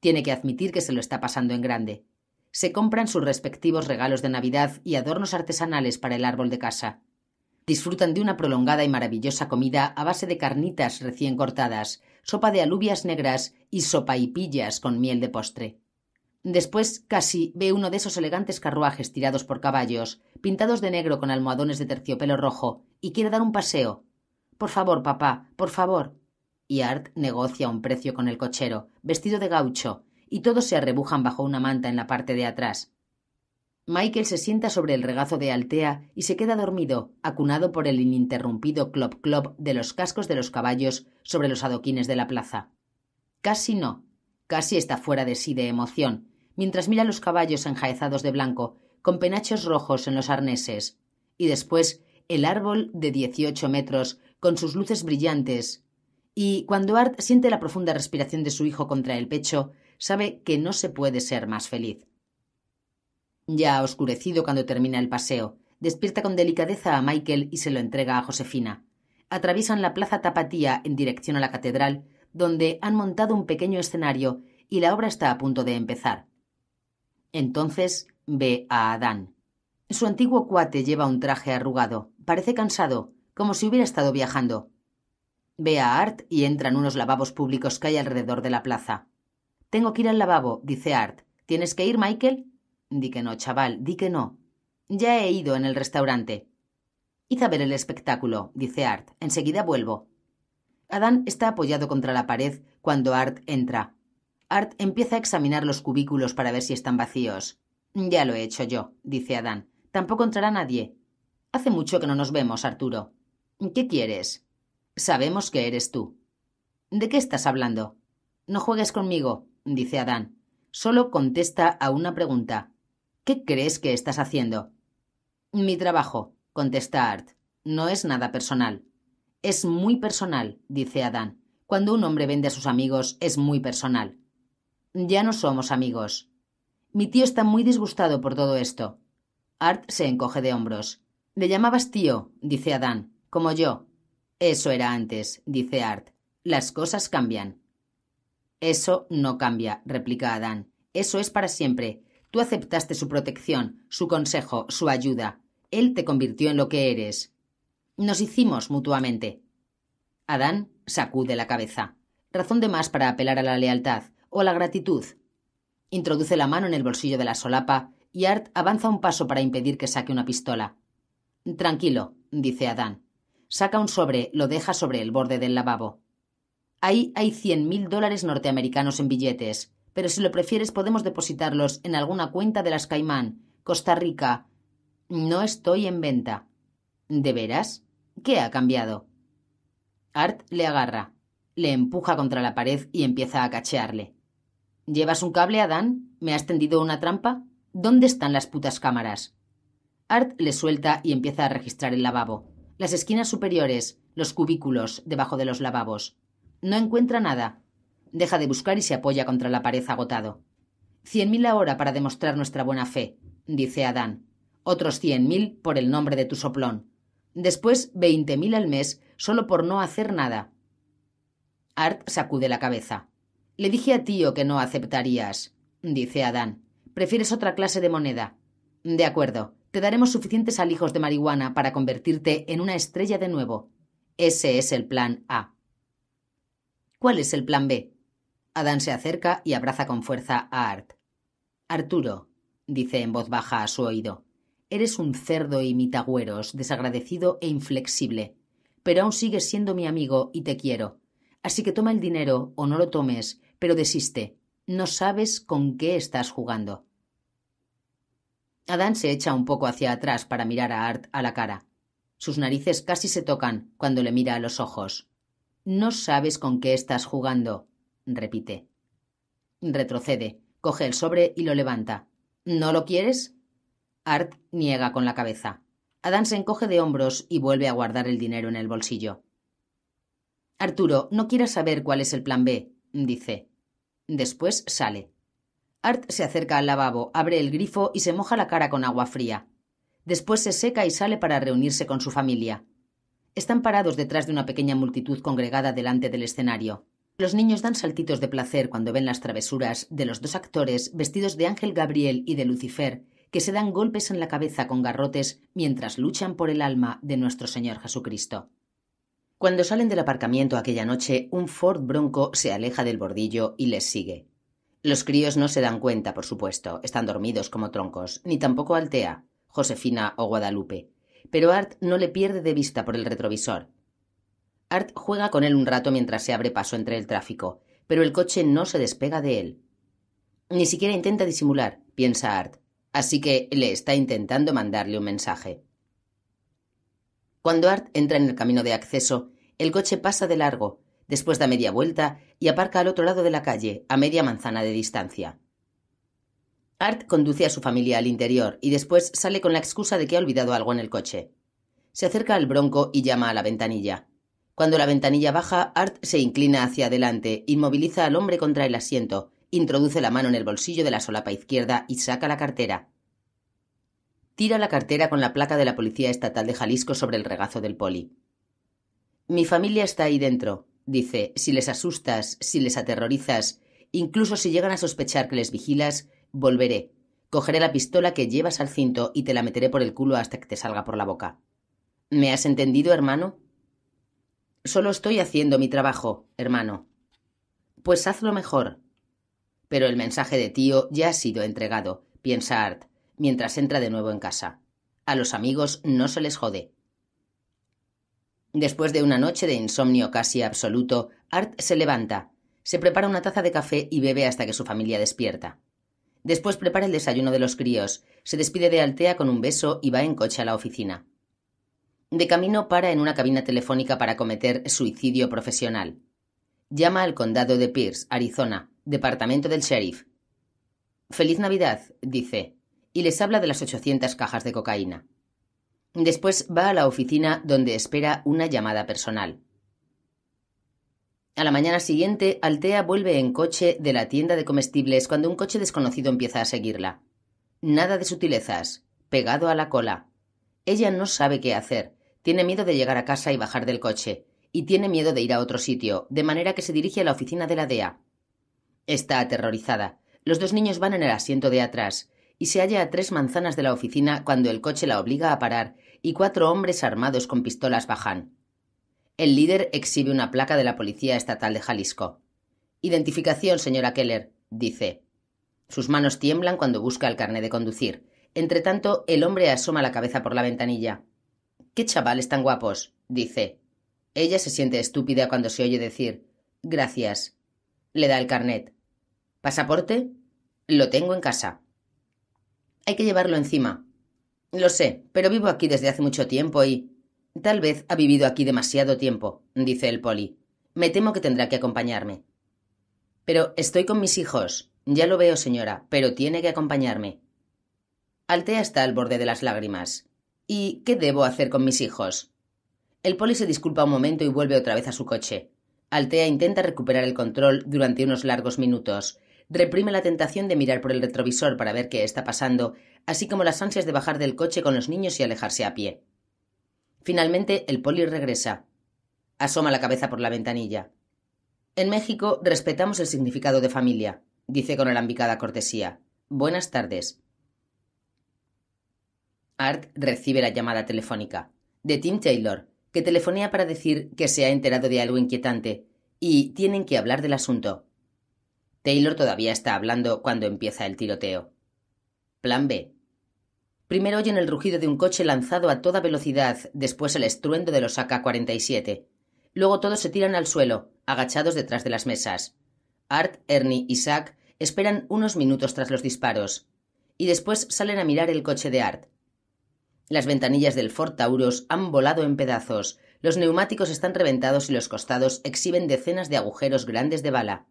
Tiene que admitir que se lo está pasando en grande. Se compran sus respectivos regalos de Navidad y adornos artesanales para el árbol de casa. Disfrutan de una prolongada y maravillosa comida a base de carnitas recién cortadas, sopa de alubias negras y sopa y pillas con miel de postre. Después, casi, ve uno de esos elegantes carruajes tirados por caballos, pintados de negro con almohadones de terciopelo rojo, y quiere dar un paseo. Por favor, papá, por favor. Y Art negocia un precio con el cochero, vestido de gaucho, y todos se arrebujan bajo una manta en la parte de atrás. Michael se sienta sobre el regazo de Altea y se queda dormido, acunado por el ininterrumpido clop-clop de los cascos de los caballos sobre los adoquines de la plaza. Casi no. Casi está fuera de sí de emoción, mientras mira los caballos enjaezados de blanco, con penachos rojos en los arneses, y después el árbol de 18 metros, con sus luces brillantes. Y cuando Art siente la profunda respiración de su hijo contra el pecho, sabe que no se puede ser más feliz. Ya ha oscurecido cuando termina el paseo, despierta con delicadeza a Michael y se lo entrega a Josefina. Atraviesan la plaza Tapatía en dirección a la catedral, donde han montado un pequeño escenario y la obra está a punto de empezar. Entonces ve a Adán. Su antiguo cuate lleva un traje arrugado. Parece cansado, como si hubiera estado viajando. Ve a Art y entran unos lavabos públicos que hay alrededor de la plaza. Tengo que ir al lavabo, dice Art. ¿Tienes que ir, Michael? Di que no, chaval, di que no. Ya he ido en el restaurante. Hice ver el espectáculo, dice Art. Enseguida vuelvo. Adán está apoyado contra la pared cuando Art entra. Art empieza a examinar los cubículos para ver si están vacíos. Ya lo he hecho yo, dice Adán. Tampoco entrará nadie. Hace mucho que no nos vemos, Arturo. ¿Qué quieres? Sabemos que eres tú. ¿De qué estás hablando? No juegues conmigo, dice Adán. Solo contesta a una pregunta. ¿Qué crees que estás haciendo? Mi trabajo, contesta Art. No es nada personal. Es muy personal, dice Adán. Cuando un hombre vende a sus amigos es muy personal. Ya no somos amigos. Mi tío está muy disgustado por todo esto. Art se encoge de hombros. Le llamabas tío, dice Adán, como yo. Eso era antes, dice Art. Las cosas cambian. Eso no cambia, replica Adán. Eso es para siempre. Tú aceptaste su protección, su consejo, su ayuda. Él te convirtió en lo que eres. Nos hicimos mutuamente. Adán sacude la cabeza. Razón de más para apelar a la lealtad, o la gratitud. Introduce la mano en el bolsillo de la solapa y Art avanza un paso para impedir que saque una pistola. Tranquilo, dice Adán. Saca un sobre, lo deja sobre el borde del lavabo. Ahí hay cien mil dólares norteamericanos en billetes, pero si lo prefieres podemos depositarlos en alguna cuenta de las Caimán, Costa Rica. No estoy en venta. ¿De veras? ¿Qué ha cambiado? Art le agarra, le empuja contra la pared y empieza a cachearle. ¿Llevas un cable, Adán? ¿Me has tendido una trampa? ¿Dónde están las putas cámaras? Art le suelta y empieza a registrar el lavabo, las esquinas superiores, los cubículos debajo de los lavabos. No encuentra nada. Deja de buscar y se apoya contra la pared agotado. Cien mil ahora para demostrar nuestra buena fe, dice Adán. Otros cien mil por el nombre de tu soplón. Después veinte mil al mes solo por no hacer nada. Art sacude la cabeza. Le dije a tío que no aceptarías, dice Adán. Prefieres otra clase de moneda. De acuerdo, te daremos suficientes alijos de marihuana para convertirte en una estrella de nuevo. Ese es el plan A. ¿Cuál es el plan B? Adán se acerca y abraza con fuerza a Art. Arturo, dice en voz baja a su oído, eres un cerdo y mitagüeros, desagradecido e inflexible, pero aún sigues siendo mi amigo y te quiero. Así que toma el dinero o no lo tomes pero desiste. No sabes con qué estás jugando. Adán se echa un poco hacia atrás para mirar a Art a la cara. Sus narices casi se tocan cuando le mira a los ojos. No sabes con qué estás jugando, repite. Retrocede, coge el sobre y lo levanta. ¿No lo quieres? Art niega con la cabeza. Adán se encoge de hombros y vuelve a guardar el dinero en el bolsillo. Arturo, no quieras saber cuál es el plan B, dice. Después sale. Art se acerca al lavabo, abre el grifo y se moja la cara con agua fría. Después se seca y sale para reunirse con su familia. Están parados detrás de una pequeña multitud congregada delante del escenario. Los niños dan saltitos de placer cuando ven las travesuras de los dos actores vestidos de Ángel Gabriel y de Lucifer, que se dan golpes en la cabeza con garrotes mientras luchan por el alma de nuestro Señor Jesucristo. Cuando salen del aparcamiento aquella noche, un Ford Bronco se aleja del bordillo y les sigue. Los críos no se dan cuenta, por supuesto, están dormidos como troncos, ni tampoco Altea, Josefina o Guadalupe. Pero Art no le pierde de vista por el retrovisor. Art juega con él un rato mientras se abre paso entre el tráfico, pero el coche no se despega de él. Ni siquiera intenta disimular, piensa Art, así que le está intentando mandarle un mensaje. Cuando Art entra en el camino de acceso, el coche pasa de largo, después da media vuelta y aparca al otro lado de la calle, a media manzana de distancia. Art conduce a su familia al interior y después sale con la excusa de que ha olvidado algo en el coche. Se acerca al bronco y llama a la ventanilla. Cuando la ventanilla baja, Art se inclina hacia adelante, inmoviliza al hombre contra el asiento, introduce la mano en el bolsillo de la solapa izquierda y saca la cartera. Tira la cartera con la placa de la Policía Estatal de Jalisco sobre el regazo del poli. Mi familia está ahí dentro, dice, si les asustas, si les aterrorizas, incluso si llegan a sospechar que les vigilas, volveré. Cogeré la pistola que llevas al cinto y te la meteré por el culo hasta que te salga por la boca. ¿Me has entendido, hermano? Solo estoy haciendo mi trabajo, hermano. Pues hazlo mejor. Pero el mensaje de tío ya ha sido entregado, piensa Art, mientras entra de nuevo en casa. A los amigos no se les jode. Después de una noche de insomnio casi absoluto, Art se levanta, se prepara una taza de café y bebe hasta que su familia despierta. Después prepara el desayuno de los críos, se despide de Altea con un beso y va en coche a la oficina. De camino para en una cabina telefónica para cometer suicidio profesional. Llama al condado de Pierce, Arizona, departamento del sheriff. Feliz Navidad, dice y les habla de las 800 cajas de cocaína. Después va a la oficina donde espera una llamada personal. A la mañana siguiente, Altea vuelve en coche de la tienda de comestibles cuando un coche desconocido empieza a seguirla. Nada de sutilezas, pegado a la cola. Ella no sabe qué hacer, tiene miedo de llegar a casa y bajar del coche, y tiene miedo de ir a otro sitio, de manera que se dirige a la oficina de la DEA. Está aterrorizada. Los dos niños van en el asiento de atrás, y se halla a tres manzanas de la oficina cuando el coche la obliga a parar y cuatro hombres armados con pistolas bajan. El líder exhibe una placa de la Policía Estatal de Jalisco. Identificación, señora Keller, dice. Sus manos tiemblan cuando busca el carnet de conducir. Entretanto, el hombre asoma la cabeza por la ventanilla. Qué chavales tan guapos, dice. Ella se siente estúpida cuando se oye decir Gracias. Le da el carnet. ¿Pasaporte? Lo tengo en casa. Hay que llevarlo encima. Lo sé, pero vivo aquí desde hace mucho tiempo y. Tal vez ha vivido aquí demasiado tiempo, dice el poli. Me temo que tendrá que acompañarme. Pero estoy con mis hijos. Ya lo veo, señora, pero tiene que acompañarme. Altea está al borde de las lágrimas. ¿Y qué debo hacer con mis hijos? El poli se disculpa un momento y vuelve otra vez a su coche. Altea intenta recuperar el control durante unos largos minutos reprime la tentación de mirar por el retrovisor para ver qué está pasando, así como las ansias de bajar del coche con los niños y alejarse a pie. Finalmente, el poli regresa. Asoma la cabeza por la ventanilla. En México respetamos el significado de familia, dice con alambicada cortesía. Buenas tardes. Art recibe la llamada telefónica de Tim Taylor, que telefonea para decir que se ha enterado de algo inquietante y tienen que hablar del asunto. Taylor todavía está hablando cuando empieza el tiroteo. Plan B. Primero oyen el rugido de un coche lanzado a toda velocidad, después el estruendo de los AK-47. Luego todos se tiran al suelo, agachados detrás de las mesas. Art, Ernie y Zack esperan unos minutos tras los disparos, y después salen a mirar el coche de Art. Las ventanillas del Ford Taurus han volado en pedazos, los neumáticos están reventados y los costados exhiben decenas de agujeros grandes de bala.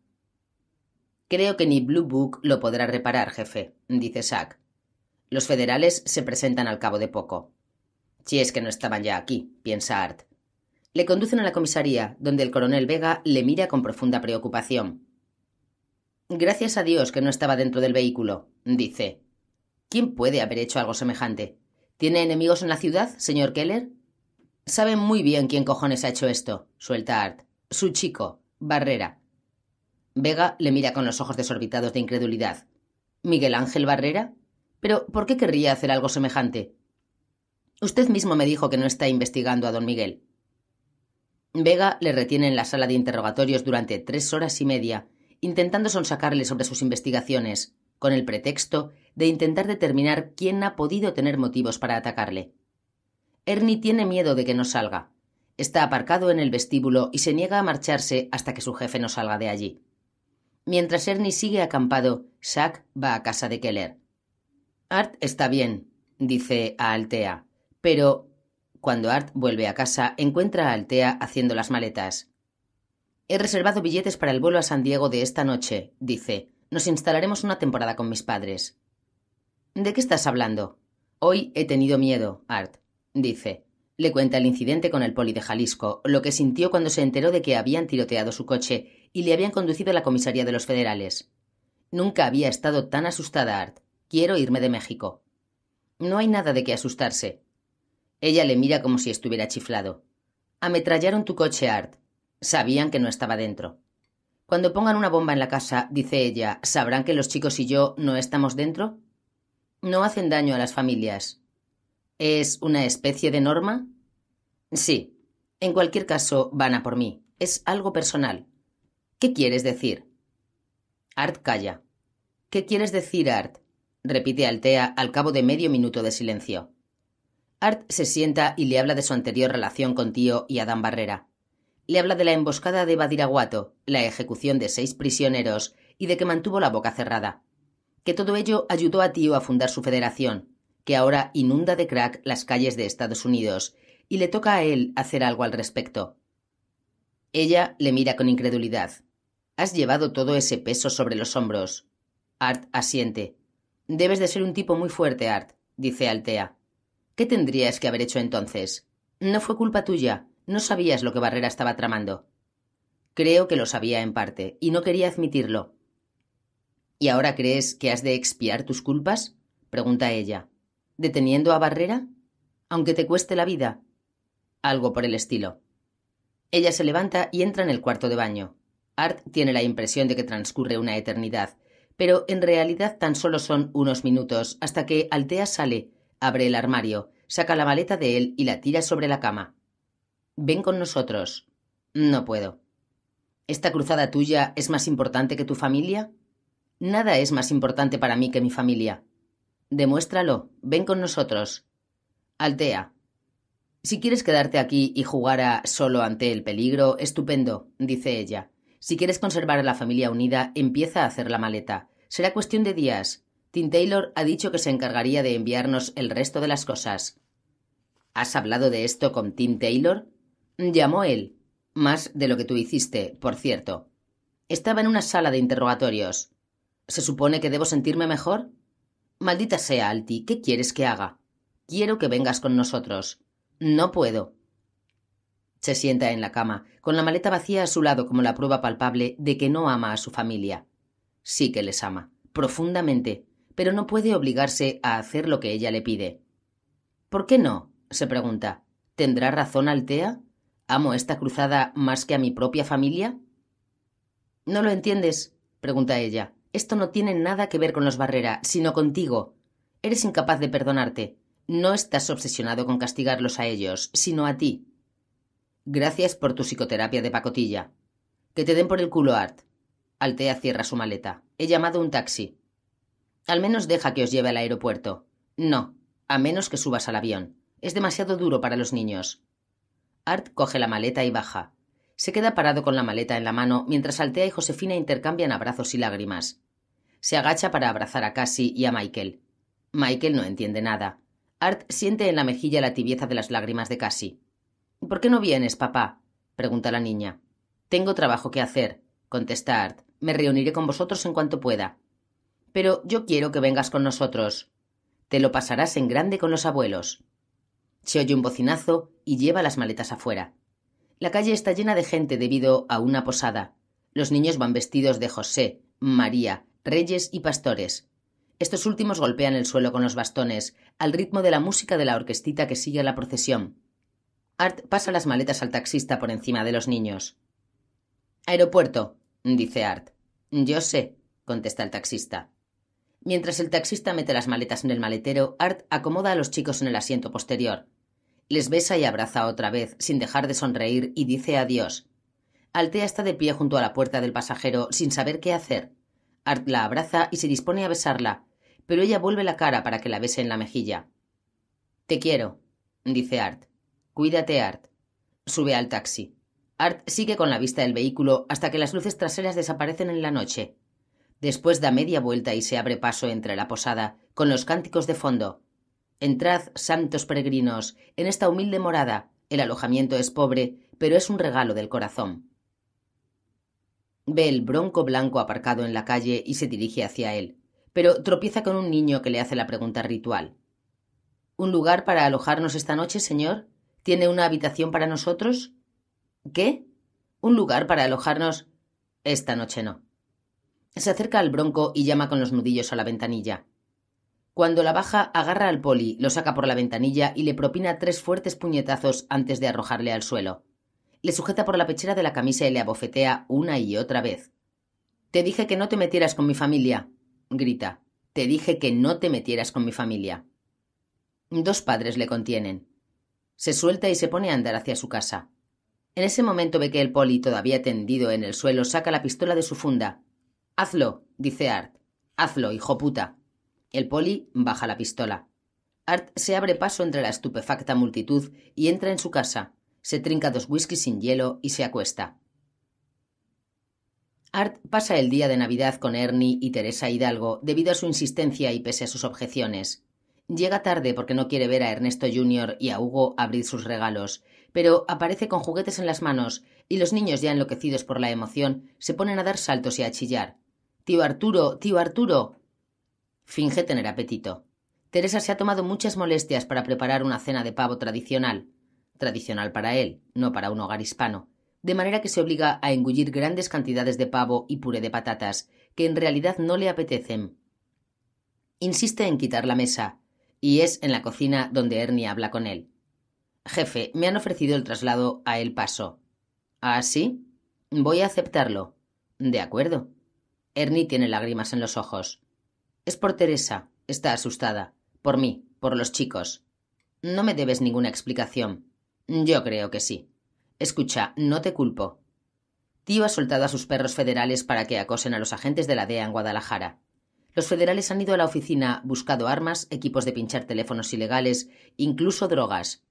Creo que ni Blue Book lo podrá reparar, jefe, dice Zack. Los federales se presentan al cabo de poco. Si es que no estaban ya aquí, piensa Art. Le conducen a la comisaría, donde el coronel Vega le mira con profunda preocupación. Gracias a Dios que no estaba dentro del vehículo, dice. ¿Quién puede haber hecho algo semejante? ¿Tiene enemigos en la ciudad, señor Keller? Saben muy bien quién cojones ha hecho esto, suelta Art. Su chico, Barrera. Vega le mira con los ojos desorbitados de incredulidad. ¿Miguel Ángel Barrera? Pero, ¿por qué querría hacer algo semejante? Usted mismo me dijo que no está investigando a don Miguel. Vega le retiene en la sala de interrogatorios durante tres horas y media, intentando sonsacarle sobre sus investigaciones, con el pretexto de intentar determinar quién ha podido tener motivos para atacarle. Ernie tiene miedo de que no salga. Está aparcado en el vestíbulo y se niega a marcharse hasta que su jefe no salga de allí. Mientras Ernie sigue acampado, Zack va a casa de Keller. Art está bien, dice a Altea, pero cuando Art vuelve a casa encuentra a Altea haciendo las maletas. He reservado billetes para el vuelo a San Diego de esta noche, dice. Nos instalaremos una temporada con mis padres. ¿De qué estás hablando? Hoy he tenido miedo, Art, dice. Le cuenta el incidente con el poli de Jalisco, lo que sintió cuando se enteró de que habían tiroteado su coche y le habían conducido a la comisaría de los federales. Nunca había estado tan asustada Art. Quiero irme de México. No hay nada de qué asustarse. Ella le mira como si estuviera chiflado. Ametrallaron tu coche, Art. Sabían que no estaba dentro. Cuando pongan una bomba en la casa, dice ella, ¿sabrán que los chicos y yo no estamos dentro? No hacen daño a las familias. ¿Es una especie de norma? Sí. En cualquier caso, van a por mí. Es algo personal. ¿Qué quieres decir? Art calla. ¿Qué quieres decir, Art? repite Altea al cabo de medio minuto de silencio. Art se sienta y le habla de su anterior relación con Tío y Adán Barrera. Le habla de la emboscada de Badiraguato, la ejecución de seis prisioneros y de que mantuvo la boca cerrada. Que todo ello ayudó a Tío a fundar su federación, que ahora inunda de crack las calles de Estados Unidos, y le toca a él hacer algo al respecto. Ella le mira con incredulidad. Has llevado todo ese peso sobre los hombros. Art asiente. Debes de ser un tipo muy fuerte, Art, dice Altea. ¿Qué tendrías que haber hecho entonces? No fue culpa tuya. No sabías lo que Barrera estaba tramando. Creo que lo sabía en parte, y no quería admitirlo. ¿Y ahora crees que has de expiar tus culpas? pregunta ella. ¿Deteniendo a Barrera? Aunque te cueste la vida. Algo por el estilo. Ella se levanta y entra en el cuarto de baño. Art tiene la impresión de que transcurre una eternidad, pero en realidad tan solo son unos minutos hasta que Altea sale, abre el armario, saca la maleta de él y la tira sobre la cama. Ven con nosotros. No puedo. ¿Esta cruzada tuya es más importante que tu familia? Nada es más importante para mí que mi familia. Demuéstralo. Ven con nosotros. Altea. Si quieres quedarte aquí y jugar a solo ante el peligro, estupendo, dice ella. Si quieres conservar a la familia unida, empieza a hacer la maleta. Será cuestión de días. Tim Taylor ha dicho que se encargaría de enviarnos el resto de las cosas. ¿Has hablado de esto con Tim Taylor? Llamó él. Más de lo que tú hiciste, por cierto. Estaba en una sala de interrogatorios. ¿Se supone que debo sentirme mejor? Maldita sea, Alti, ¿qué quieres que haga? Quiero que vengas con nosotros. No puedo. Se sienta en la cama, con la maleta vacía a su lado como la prueba palpable de que no ama a su familia. Sí que les ama, profundamente, pero no puede obligarse a hacer lo que ella le pide. ¿Por qué no? se pregunta. ¿Tendrá razón Altea? ¿Amo esta cruzada más que a mi propia familia? ¿No lo entiendes? pregunta ella. Esto no tiene nada que ver con los Barrera, sino contigo. Eres incapaz de perdonarte. No estás obsesionado con castigarlos a ellos, sino a ti. Gracias por tu psicoterapia de pacotilla. Que te den por el culo, Art. Altea cierra su maleta. He llamado un taxi. Al menos deja que os lleve al aeropuerto. No, a menos que subas al avión. Es demasiado duro para los niños. Art coge la maleta y baja. Se queda parado con la maleta en la mano mientras Altea y Josefina intercambian abrazos y lágrimas. Se agacha para abrazar a Cassie y a Michael. Michael no entiende nada. Art siente en la mejilla la tibieza de las lágrimas de Cassie. ¿Por qué no vienes, papá? pregunta la niña. Tengo trabajo que hacer, contesta Art. Me reuniré con vosotros en cuanto pueda. Pero yo quiero que vengas con nosotros. Te lo pasarás en grande con los abuelos. Se oye un bocinazo y lleva las maletas afuera. La calle está llena de gente debido a una posada. Los niños van vestidos de José, María, Reyes y Pastores. Estos últimos golpean el suelo con los bastones, al ritmo de la música de la orquestita que sigue la procesión. Art pasa las maletas al taxista por encima de los niños. Aeropuerto, dice Art. Yo sé, contesta el taxista. Mientras el taxista mete las maletas en el maletero, Art acomoda a los chicos en el asiento posterior. Les besa y abraza otra vez, sin dejar de sonreír, y dice adiós. Altea está de pie junto a la puerta del pasajero, sin saber qué hacer. Art la abraza y se dispone a besarla, pero ella vuelve la cara para que la bese en la mejilla. Te quiero, dice Art. Cuídate, Art. Sube al taxi. Art sigue con la vista del vehículo hasta que las luces traseras desaparecen en la noche. Después da media vuelta y se abre paso entre la posada, con los cánticos de fondo. Entrad, santos peregrinos, en esta humilde morada. El alojamiento es pobre, pero es un regalo del corazón. Ve el bronco blanco aparcado en la calle y se dirige hacia él, pero tropieza con un niño que le hace la pregunta ritual. ¿Un lugar para alojarnos esta noche, señor? tiene una habitación para nosotros? ¿Qué? ¿Un lugar para alojarnos? Esta noche no. Se acerca al bronco y llama con los nudillos a la ventanilla. Cuando la baja, agarra al poli, lo saca por la ventanilla y le propina tres fuertes puñetazos antes de arrojarle al suelo. Le sujeta por la pechera de la camisa y le abofetea una y otra vez. Te dije que no te metieras con mi familia, grita. Te dije que no te metieras con mi familia. Dos padres le contienen. Se suelta y se pone a andar hacia su casa. En ese momento ve que el poli, todavía tendido en el suelo, saca la pistola de su funda. Hazlo, dice Art. Hazlo, hijo puta. El poli baja la pistola. Art se abre paso entre la estupefacta multitud y entra en su casa. Se trinca dos whiskies sin hielo y se acuesta. Art pasa el día de Navidad con Ernie y Teresa Hidalgo debido a su insistencia y pese a sus objeciones. Llega tarde porque no quiere ver a Ernesto Jr. y a Hugo abrir sus regalos, pero aparece con juguetes en las manos, y los niños ya enloquecidos por la emoción se ponen a dar saltos y a chillar. Tío Arturo, tío Arturo. Finge tener apetito. Teresa se ha tomado muchas molestias para preparar una cena de pavo tradicional, tradicional para él, no para un hogar hispano, de manera que se obliga a engullir grandes cantidades de pavo y puré de patatas, que en realidad no le apetecen. Insiste en quitar la mesa, y es en la cocina donde Ernie habla con él. Jefe, me han ofrecido el traslado a El Paso. ¿Ah, sí? Voy a aceptarlo. De acuerdo. Ernie tiene lágrimas en los ojos. Es por Teresa. Está asustada. Por mí, por los chicos. No me debes ninguna explicación. Yo creo que sí. Escucha, no te culpo. Tío ha soltado a sus perros federales para que acosen a los agentes de la DEA en Guadalajara. Los federales han ido a la oficina, buscado armas, equipos de pinchar teléfonos ilegales, incluso drogas.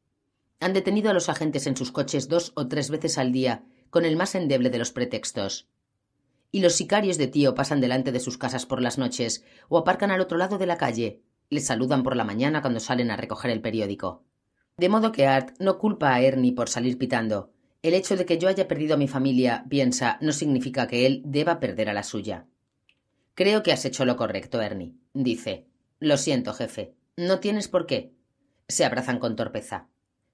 Han detenido a los agentes en sus coches dos o tres veces al día, con el más endeble de los pretextos. Y los sicarios de tío pasan delante de sus casas por las noches, o aparcan al otro lado de la calle, les saludan por la mañana cuando salen a recoger el periódico. De modo que Art no culpa a Ernie por salir pitando. El hecho de que yo haya perdido a mi familia, piensa, no significa que él deba perder a la suya. Creo que has hecho lo correcto, Ernie, dice. Lo siento, jefe. No tienes por qué. Se abrazan con torpeza.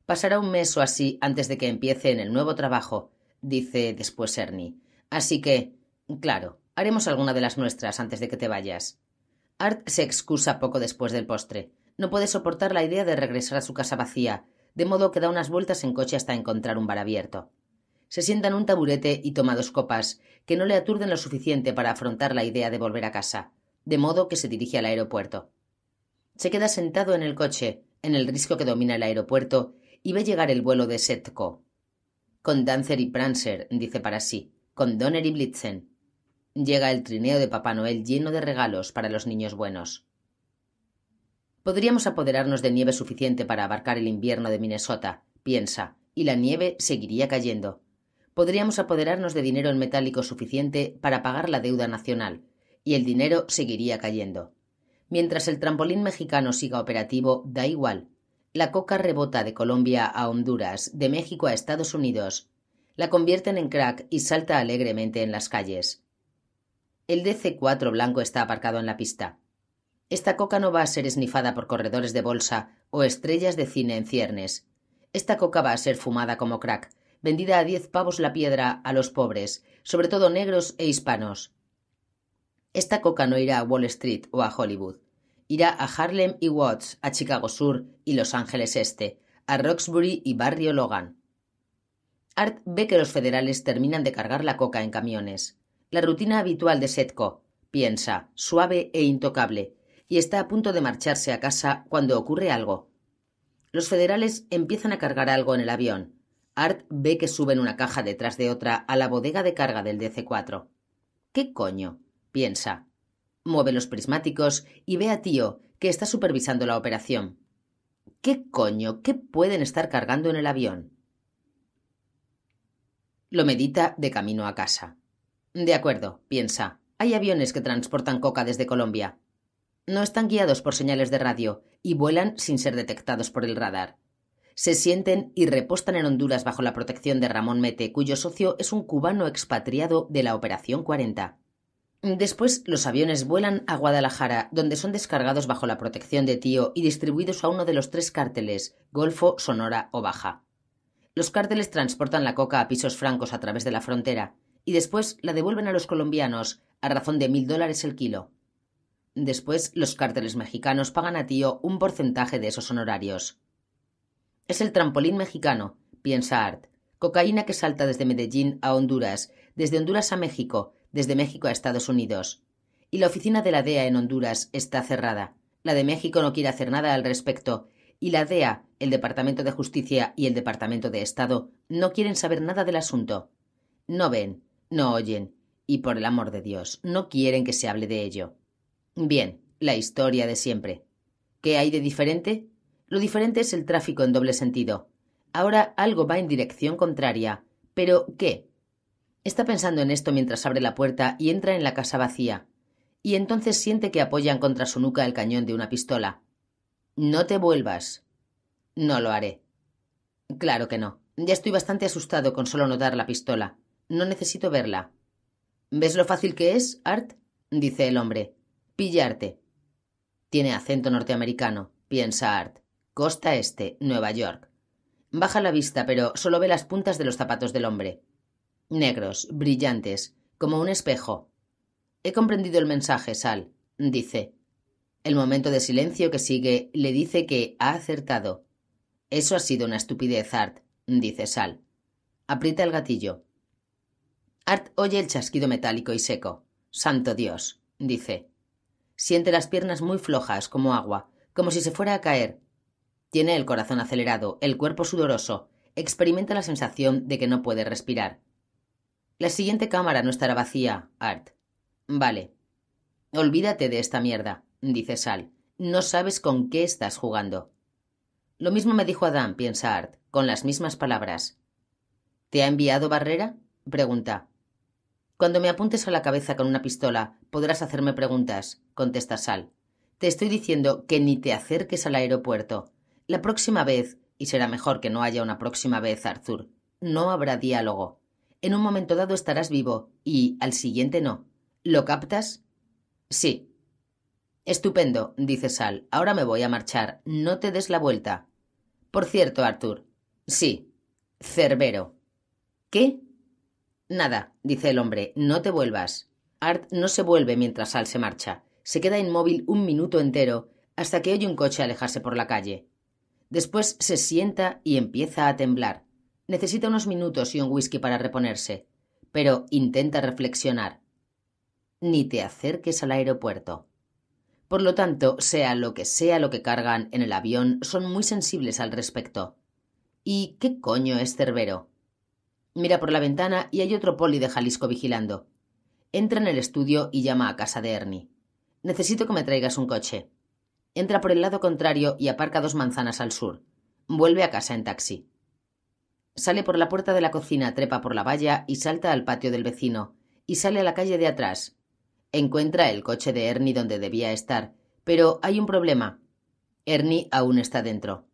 Pasará un mes o así antes de que empiece en el nuevo trabajo, dice después Ernie. Así que, claro, haremos alguna de las nuestras antes de que te vayas. Art se excusa poco después del postre. No puede soportar la idea de regresar a su casa vacía, de modo que da unas vueltas en coche hasta encontrar un bar abierto se sienta en un taburete y toma dos copas, que no le aturden lo suficiente para afrontar la idea de volver a casa, de modo que se dirige al aeropuerto. Se queda sentado en el coche, en el risco que domina el aeropuerto, y ve llegar el vuelo de Setco. Con Dancer y Prancer, dice para sí, con Donner y Blitzen. Llega el trineo de Papá Noel lleno de regalos para los niños buenos. Podríamos apoderarnos de nieve suficiente para abarcar el invierno de Minnesota, piensa, y la nieve seguiría cayendo podríamos apoderarnos de dinero en metálico suficiente para pagar la deuda nacional, y el dinero seguiría cayendo. Mientras el trampolín mexicano siga operativo, da igual. La coca rebota de Colombia a Honduras, de México a Estados Unidos. La convierten en crack y salta alegremente en las calles. El DC-4 blanco está aparcado en la pista. Esta coca no va a ser esnifada por corredores de bolsa o estrellas de cine en ciernes. Esta coca va a ser fumada como crack, vendida a diez pavos la piedra a los pobres, sobre todo negros e hispanos. Esta coca no irá a Wall Street o a Hollywood. Irá a Harlem y Watts, a Chicago Sur y Los Ángeles Este, a Roxbury y Barrio Logan. Art ve que los federales terminan de cargar la coca en camiones. La rutina habitual de Setco, piensa, suave e intocable, y está a punto de marcharse a casa cuando ocurre algo. Los federales empiezan a cargar algo en el avión. Art ve que suben una caja detrás de otra a la bodega de carga del DC-4. ¿Qué coño? piensa. Mueve los prismáticos y ve a Tío, que está supervisando la operación. ¿Qué coño? ¿Qué pueden estar cargando en el avión? Lo medita de camino a casa. De acuerdo, piensa. Hay aviones que transportan coca desde Colombia. No están guiados por señales de radio y vuelan sin ser detectados por el radar se sienten y repostan en Honduras bajo la protección de Ramón Mete, cuyo socio es un cubano expatriado de la Operación 40. Después, los aviones vuelan a Guadalajara, donde son descargados bajo la protección de Tío y distribuidos a uno de los tres cárteles, Golfo, Sonora o Baja. Los cárteles transportan la coca a pisos francos a través de la frontera y después la devuelven a los colombianos a razón de mil dólares el kilo. Después, los cárteles mexicanos pagan a Tío un porcentaje de esos honorarios. Es el trampolín mexicano, piensa Art. Cocaína que salta desde Medellín a Honduras, desde Honduras a México, desde México a Estados Unidos. Y la oficina de la DEA en Honduras está cerrada. La de México no quiere hacer nada al respecto. Y la DEA, el Departamento de Justicia y el Departamento de Estado no quieren saber nada del asunto. No ven, no oyen. Y por el amor de Dios, no quieren que se hable de ello. Bien, la historia de siempre. ¿Qué hay de diferente? Lo diferente es el tráfico en doble sentido. Ahora algo va en dirección contraria. ¿Pero qué? Está pensando en esto mientras abre la puerta y entra en la casa vacía. Y entonces siente que apoyan contra su nuca el cañón de una pistola. No te vuelvas. No lo haré. Claro que no. Ya estoy bastante asustado con solo notar la pistola. No necesito verla. ¿Ves lo fácil que es, Art? dice el hombre. Pillarte. Tiene acento norteamericano, piensa Art. Costa Este, Nueva York. Baja la vista, pero solo ve las puntas de los zapatos del hombre. Negros, brillantes, como un espejo. He comprendido el mensaje, Sal, dice. El momento de silencio que sigue le dice que ha acertado. Eso ha sido una estupidez, Art, dice Sal. Aprieta el gatillo. Art oye el chasquido metálico y seco. Santo Dios, dice. Siente las piernas muy flojas, como agua, como si se fuera a caer, tiene el corazón acelerado, el cuerpo sudoroso, experimenta la sensación de que no puede respirar. La siguiente cámara no estará vacía, Art. Vale. Olvídate de esta mierda, dice Sal. No sabes con qué estás jugando. Lo mismo me dijo Adam, piensa Art, con las mismas palabras. ¿Te ha enviado Barrera? pregunta. Cuando me apuntes a la cabeza con una pistola, podrás hacerme preguntas, contesta Sal. Te estoy diciendo que ni te acerques al aeropuerto. La próxima vez, y será mejor que no haya una próxima vez, Arthur, no habrá diálogo. En un momento dado estarás vivo y al siguiente no. ¿Lo captas? Sí. Estupendo, dice Sal. Ahora me voy a marchar. No te des la vuelta. Por cierto, Arthur. Sí. Cerbero. ¿Qué? Nada, dice el hombre. No te vuelvas. Art no se vuelve mientras Sal se marcha. Se queda inmóvil un minuto entero hasta que oye un coche alejarse por la calle. Después se sienta y empieza a temblar. Necesita unos minutos y un whisky para reponerse, pero intenta reflexionar. Ni te acerques al aeropuerto. Por lo tanto, sea lo que sea lo que cargan en el avión, son muy sensibles al respecto. ¿Y qué coño es Cerbero? Mira por la ventana y hay otro poli de Jalisco vigilando. Entra en el estudio y llama a casa de Ernie. Necesito que me traigas un coche entra por el lado contrario y aparca dos manzanas al sur. Vuelve a casa en taxi. Sale por la puerta de la cocina, trepa por la valla y salta al patio del vecino, y sale a la calle de atrás. Encuentra el coche de Ernie donde debía estar, pero hay un problema. Ernie aún está dentro.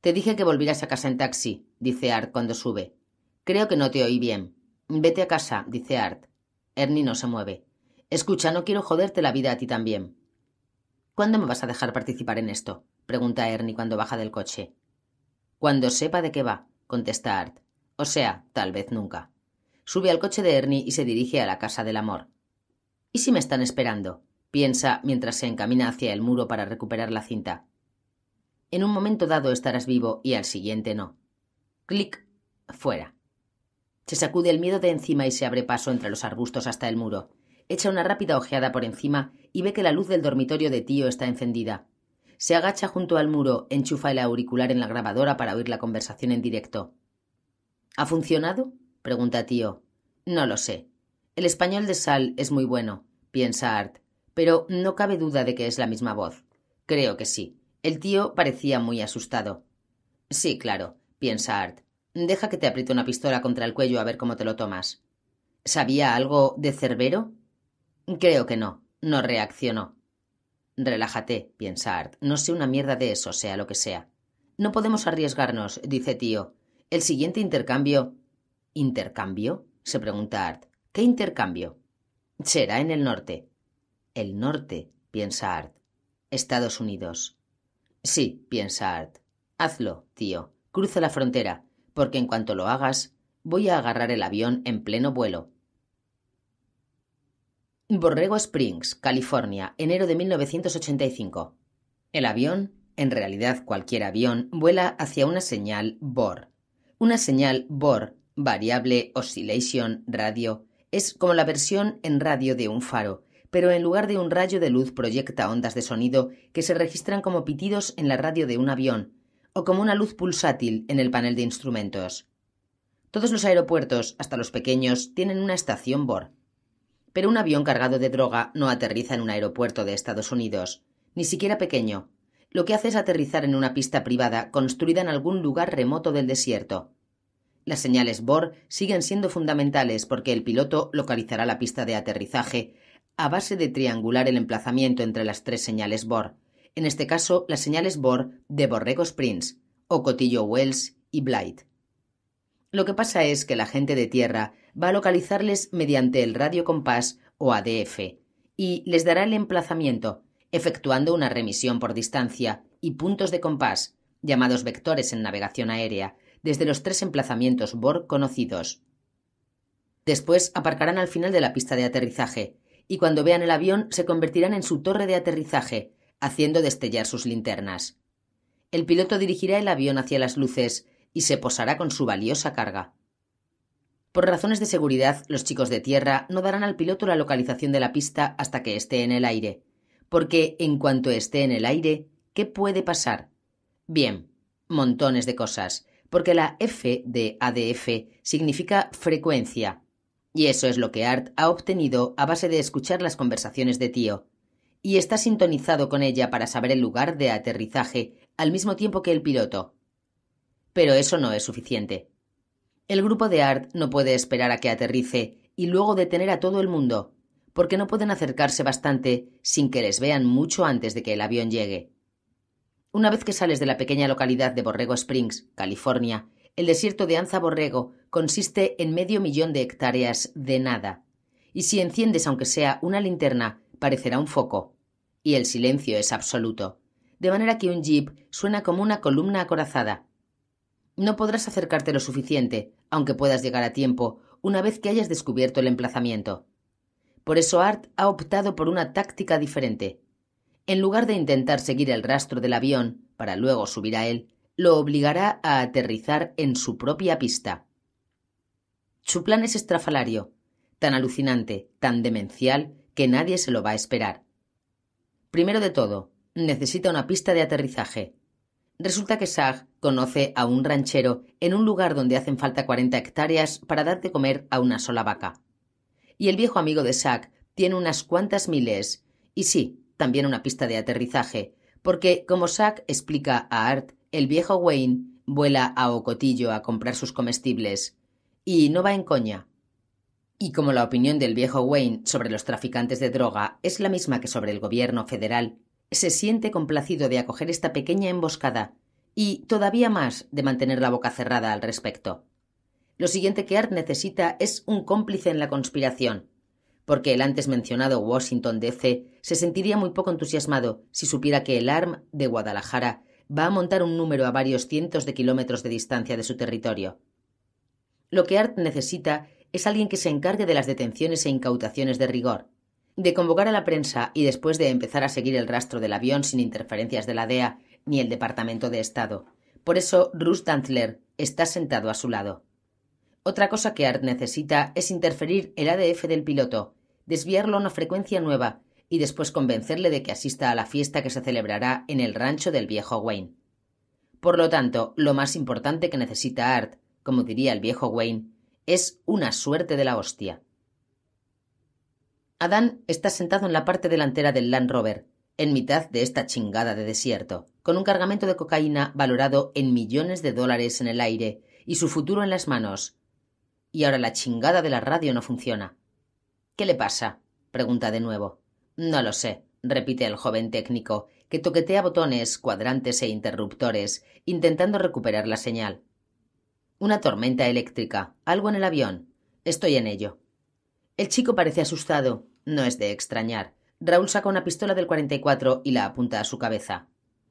Te dije que volvieras a casa en taxi, dice Art cuando sube. Creo que no te oí bien. Vete a casa, dice Art. Ernie no se mueve. Escucha, no quiero joderte la vida a ti también. ¿Cuándo me vas a dejar participar en esto? pregunta Ernie cuando baja del coche. Cuando sepa de qué va, contesta Art. O sea, tal vez nunca. Sube al coche de Ernie y se dirige a la casa del amor. ¿Y si me están esperando? piensa mientras se encamina hacia el muro para recuperar la cinta. En un momento dado estarás vivo y al siguiente no. Clic. fuera. Se sacude el miedo de encima y se abre paso entre los arbustos hasta el muro. Echa una rápida ojeada por encima y ve que la luz del dormitorio de tío está encendida. Se agacha junto al muro, enchufa el auricular en la grabadora para oír la conversación en directo. ¿Ha funcionado? pregunta tío. No lo sé. El español de Sal es muy bueno, piensa Art, pero no cabe duda de que es la misma voz. Creo que sí. El tío parecía muy asustado. Sí, claro, piensa Art. Deja que te apriete una pistola contra el cuello a ver cómo te lo tomas. ¿Sabía algo de Cerbero? Creo que no. No reaccionó. Relájate, piensa Art. No sé una mierda de eso, sea lo que sea. No podemos arriesgarnos, dice Tío. El siguiente intercambio. ¿Intercambio? se pregunta Art. ¿Qué intercambio? Será en el norte. El norte, piensa Art. Estados Unidos. Sí, piensa Art. Hazlo, tío. Cruza la frontera, porque en cuanto lo hagas, voy a agarrar el avión en pleno vuelo. Borrego Springs, California, enero de 1985. El avión, en realidad cualquier avión, vuela hacia una señal BOR. Una señal BOR, variable oscillation radio, es como la versión en radio de un faro, pero en lugar de un rayo de luz proyecta ondas de sonido que se registran como pitidos en la radio de un avión o como una luz pulsátil en el panel de instrumentos. Todos los aeropuertos, hasta los pequeños, tienen una estación BOR pero un avión cargado de droga no aterriza en un aeropuerto de Estados Unidos, ni siquiera pequeño. Lo que hace es aterrizar en una pista privada construida en algún lugar remoto del desierto. Las señales BOR siguen siendo fundamentales porque el piloto localizará la pista de aterrizaje a base de triangular el emplazamiento entre las tres señales BOR, en este caso las señales BOR de Borrego Springs, Ocotillo Wells y Blight. Lo que pasa es que la gente de tierra va a localizarles mediante el radio compás o ADF y les dará el emplazamiento, efectuando una remisión por distancia y puntos de compás, llamados vectores en navegación aérea, desde los tres emplazamientos BOR conocidos. Después aparcarán al final de la pista de aterrizaje, y cuando vean el avión se convertirán en su torre de aterrizaje, haciendo destellar sus linternas. El piloto dirigirá el avión hacia las luces y se posará con su valiosa carga. Por razones de seguridad, los chicos de tierra no darán al piloto la localización de la pista hasta que esté en el aire, porque en cuanto esté en el aire, ¿qué puede pasar? Bien, montones de cosas, porque la F de ADF significa frecuencia, y eso es lo que Art ha obtenido a base de escuchar las conversaciones de tío, y está sintonizado con ella para saber el lugar de aterrizaje al mismo tiempo que el piloto. Pero eso no es suficiente. El grupo de Art no puede esperar a que aterrice y luego detener a todo el mundo, porque no pueden acercarse bastante sin que les vean mucho antes de que el avión llegue. Una vez que sales de la pequeña localidad de Borrego Springs, California, el desierto de Anza Borrego consiste en medio millón de hectáreas de nada, y si enciendes aunque sea una linterna, parecerá un foco, y el silencio es absoluto, de manera que un jeep suena como una columna acorazada. No podrás acercarte lo suficiente aunque puedas llegar a tiempo, una vez que hayas descubierto el emplazamiento. Por eso Art ha optado por una táctica diferente. En lugar de intentar seguir el rastro del avión, para luego subir a él, lo obligará a aterrizar en su propia pista. Su plan es estrafalario, tan alucinante, tan demencial, que nadie se lo va a esperar. Primero de todo, necesita una pista de aterrizaje. Resulta que Sag Conoce a un ranchero en un lugar donde hacen falta 40 hectáreas para dar de comer a una sola vaca. Y el viejo amigo de Sack tiene unas cuantas miles, y sí, también una pista de aterrizaje, porque como Sack explica a Art, el viejo Wayne vuela a Ocotillo a comprar sus comestibles. Y no va en coña. Y como la opinión del viejo Wayne sobre los traficantes de droga es la misma que sobre el gobierno federal, se siente complacido de acoger esta pequeña emboscada y todavía más de mantener la boca cerrada al respecto. Lo siguiente que Art necesita es un cómplice en la conspiración, porque el antes mencionado Washington DC se sentiría muy poco entusiasmado si supiera que el ARM de Guadalajara va a montar un número a varios cientos de kilómetros de distancia de su territorio. Lo que Art necesita es alguien que se encargue de las detenciones e incautaciones de rigor, de convocar a la prensa y después de empezar a seguir el rastro del avión sin interferencias de la DEA, ni el Departamento de Estado. Por eso Russ Danzler está sentado a su lado. Otra cosa que Art necesita es interferir el ADF del piloto, desviarlo a una frecuencia nueva y después convencerle de que asista a la fiesta que se celebrará en el rancho del viejo Wayne. Por lo tanto, lo más importante que necesita Art, como diría el viejo Wayne, es una suerte de la hostia. Adán está sentado en la parte delantera del Land Rover, en mitad de esta chingada de desierto, con un cargamento de cocaína valorado en millones de dólares en el aire y su futuro en las manos. Y ahora la chingada de la radio no funciona. ¿Qué le pasa? pregunta de nuevo. No lo sé, repite el joven técnico, que toquetea botones, cuadrantes e interruptores, intentando recuperar la señal. Una tormenta eléctrica, algo en el avión. Estoy en ello. El chico parece asustado, no es de extrañar, Raúl saca una pistola del 44 y la apunta a su cabeza.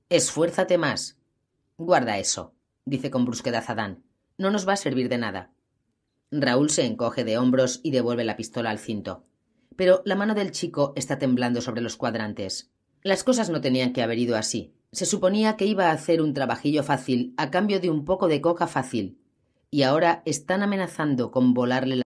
Esfuérzate más. Guarda eso, dice con brusquedad Adán. No nos va a servir de nada. Raúl se encoge de hombros y devuelve la pistola al cinto. Pero la mano del chico está temblando sobre los cuadrantes. Las cosas no tenían que haber ido así. Se suponía que iba a hacer un trabajillo fácil a cambio de un poco de coca fácil. Y ahora están amenazando con volarle la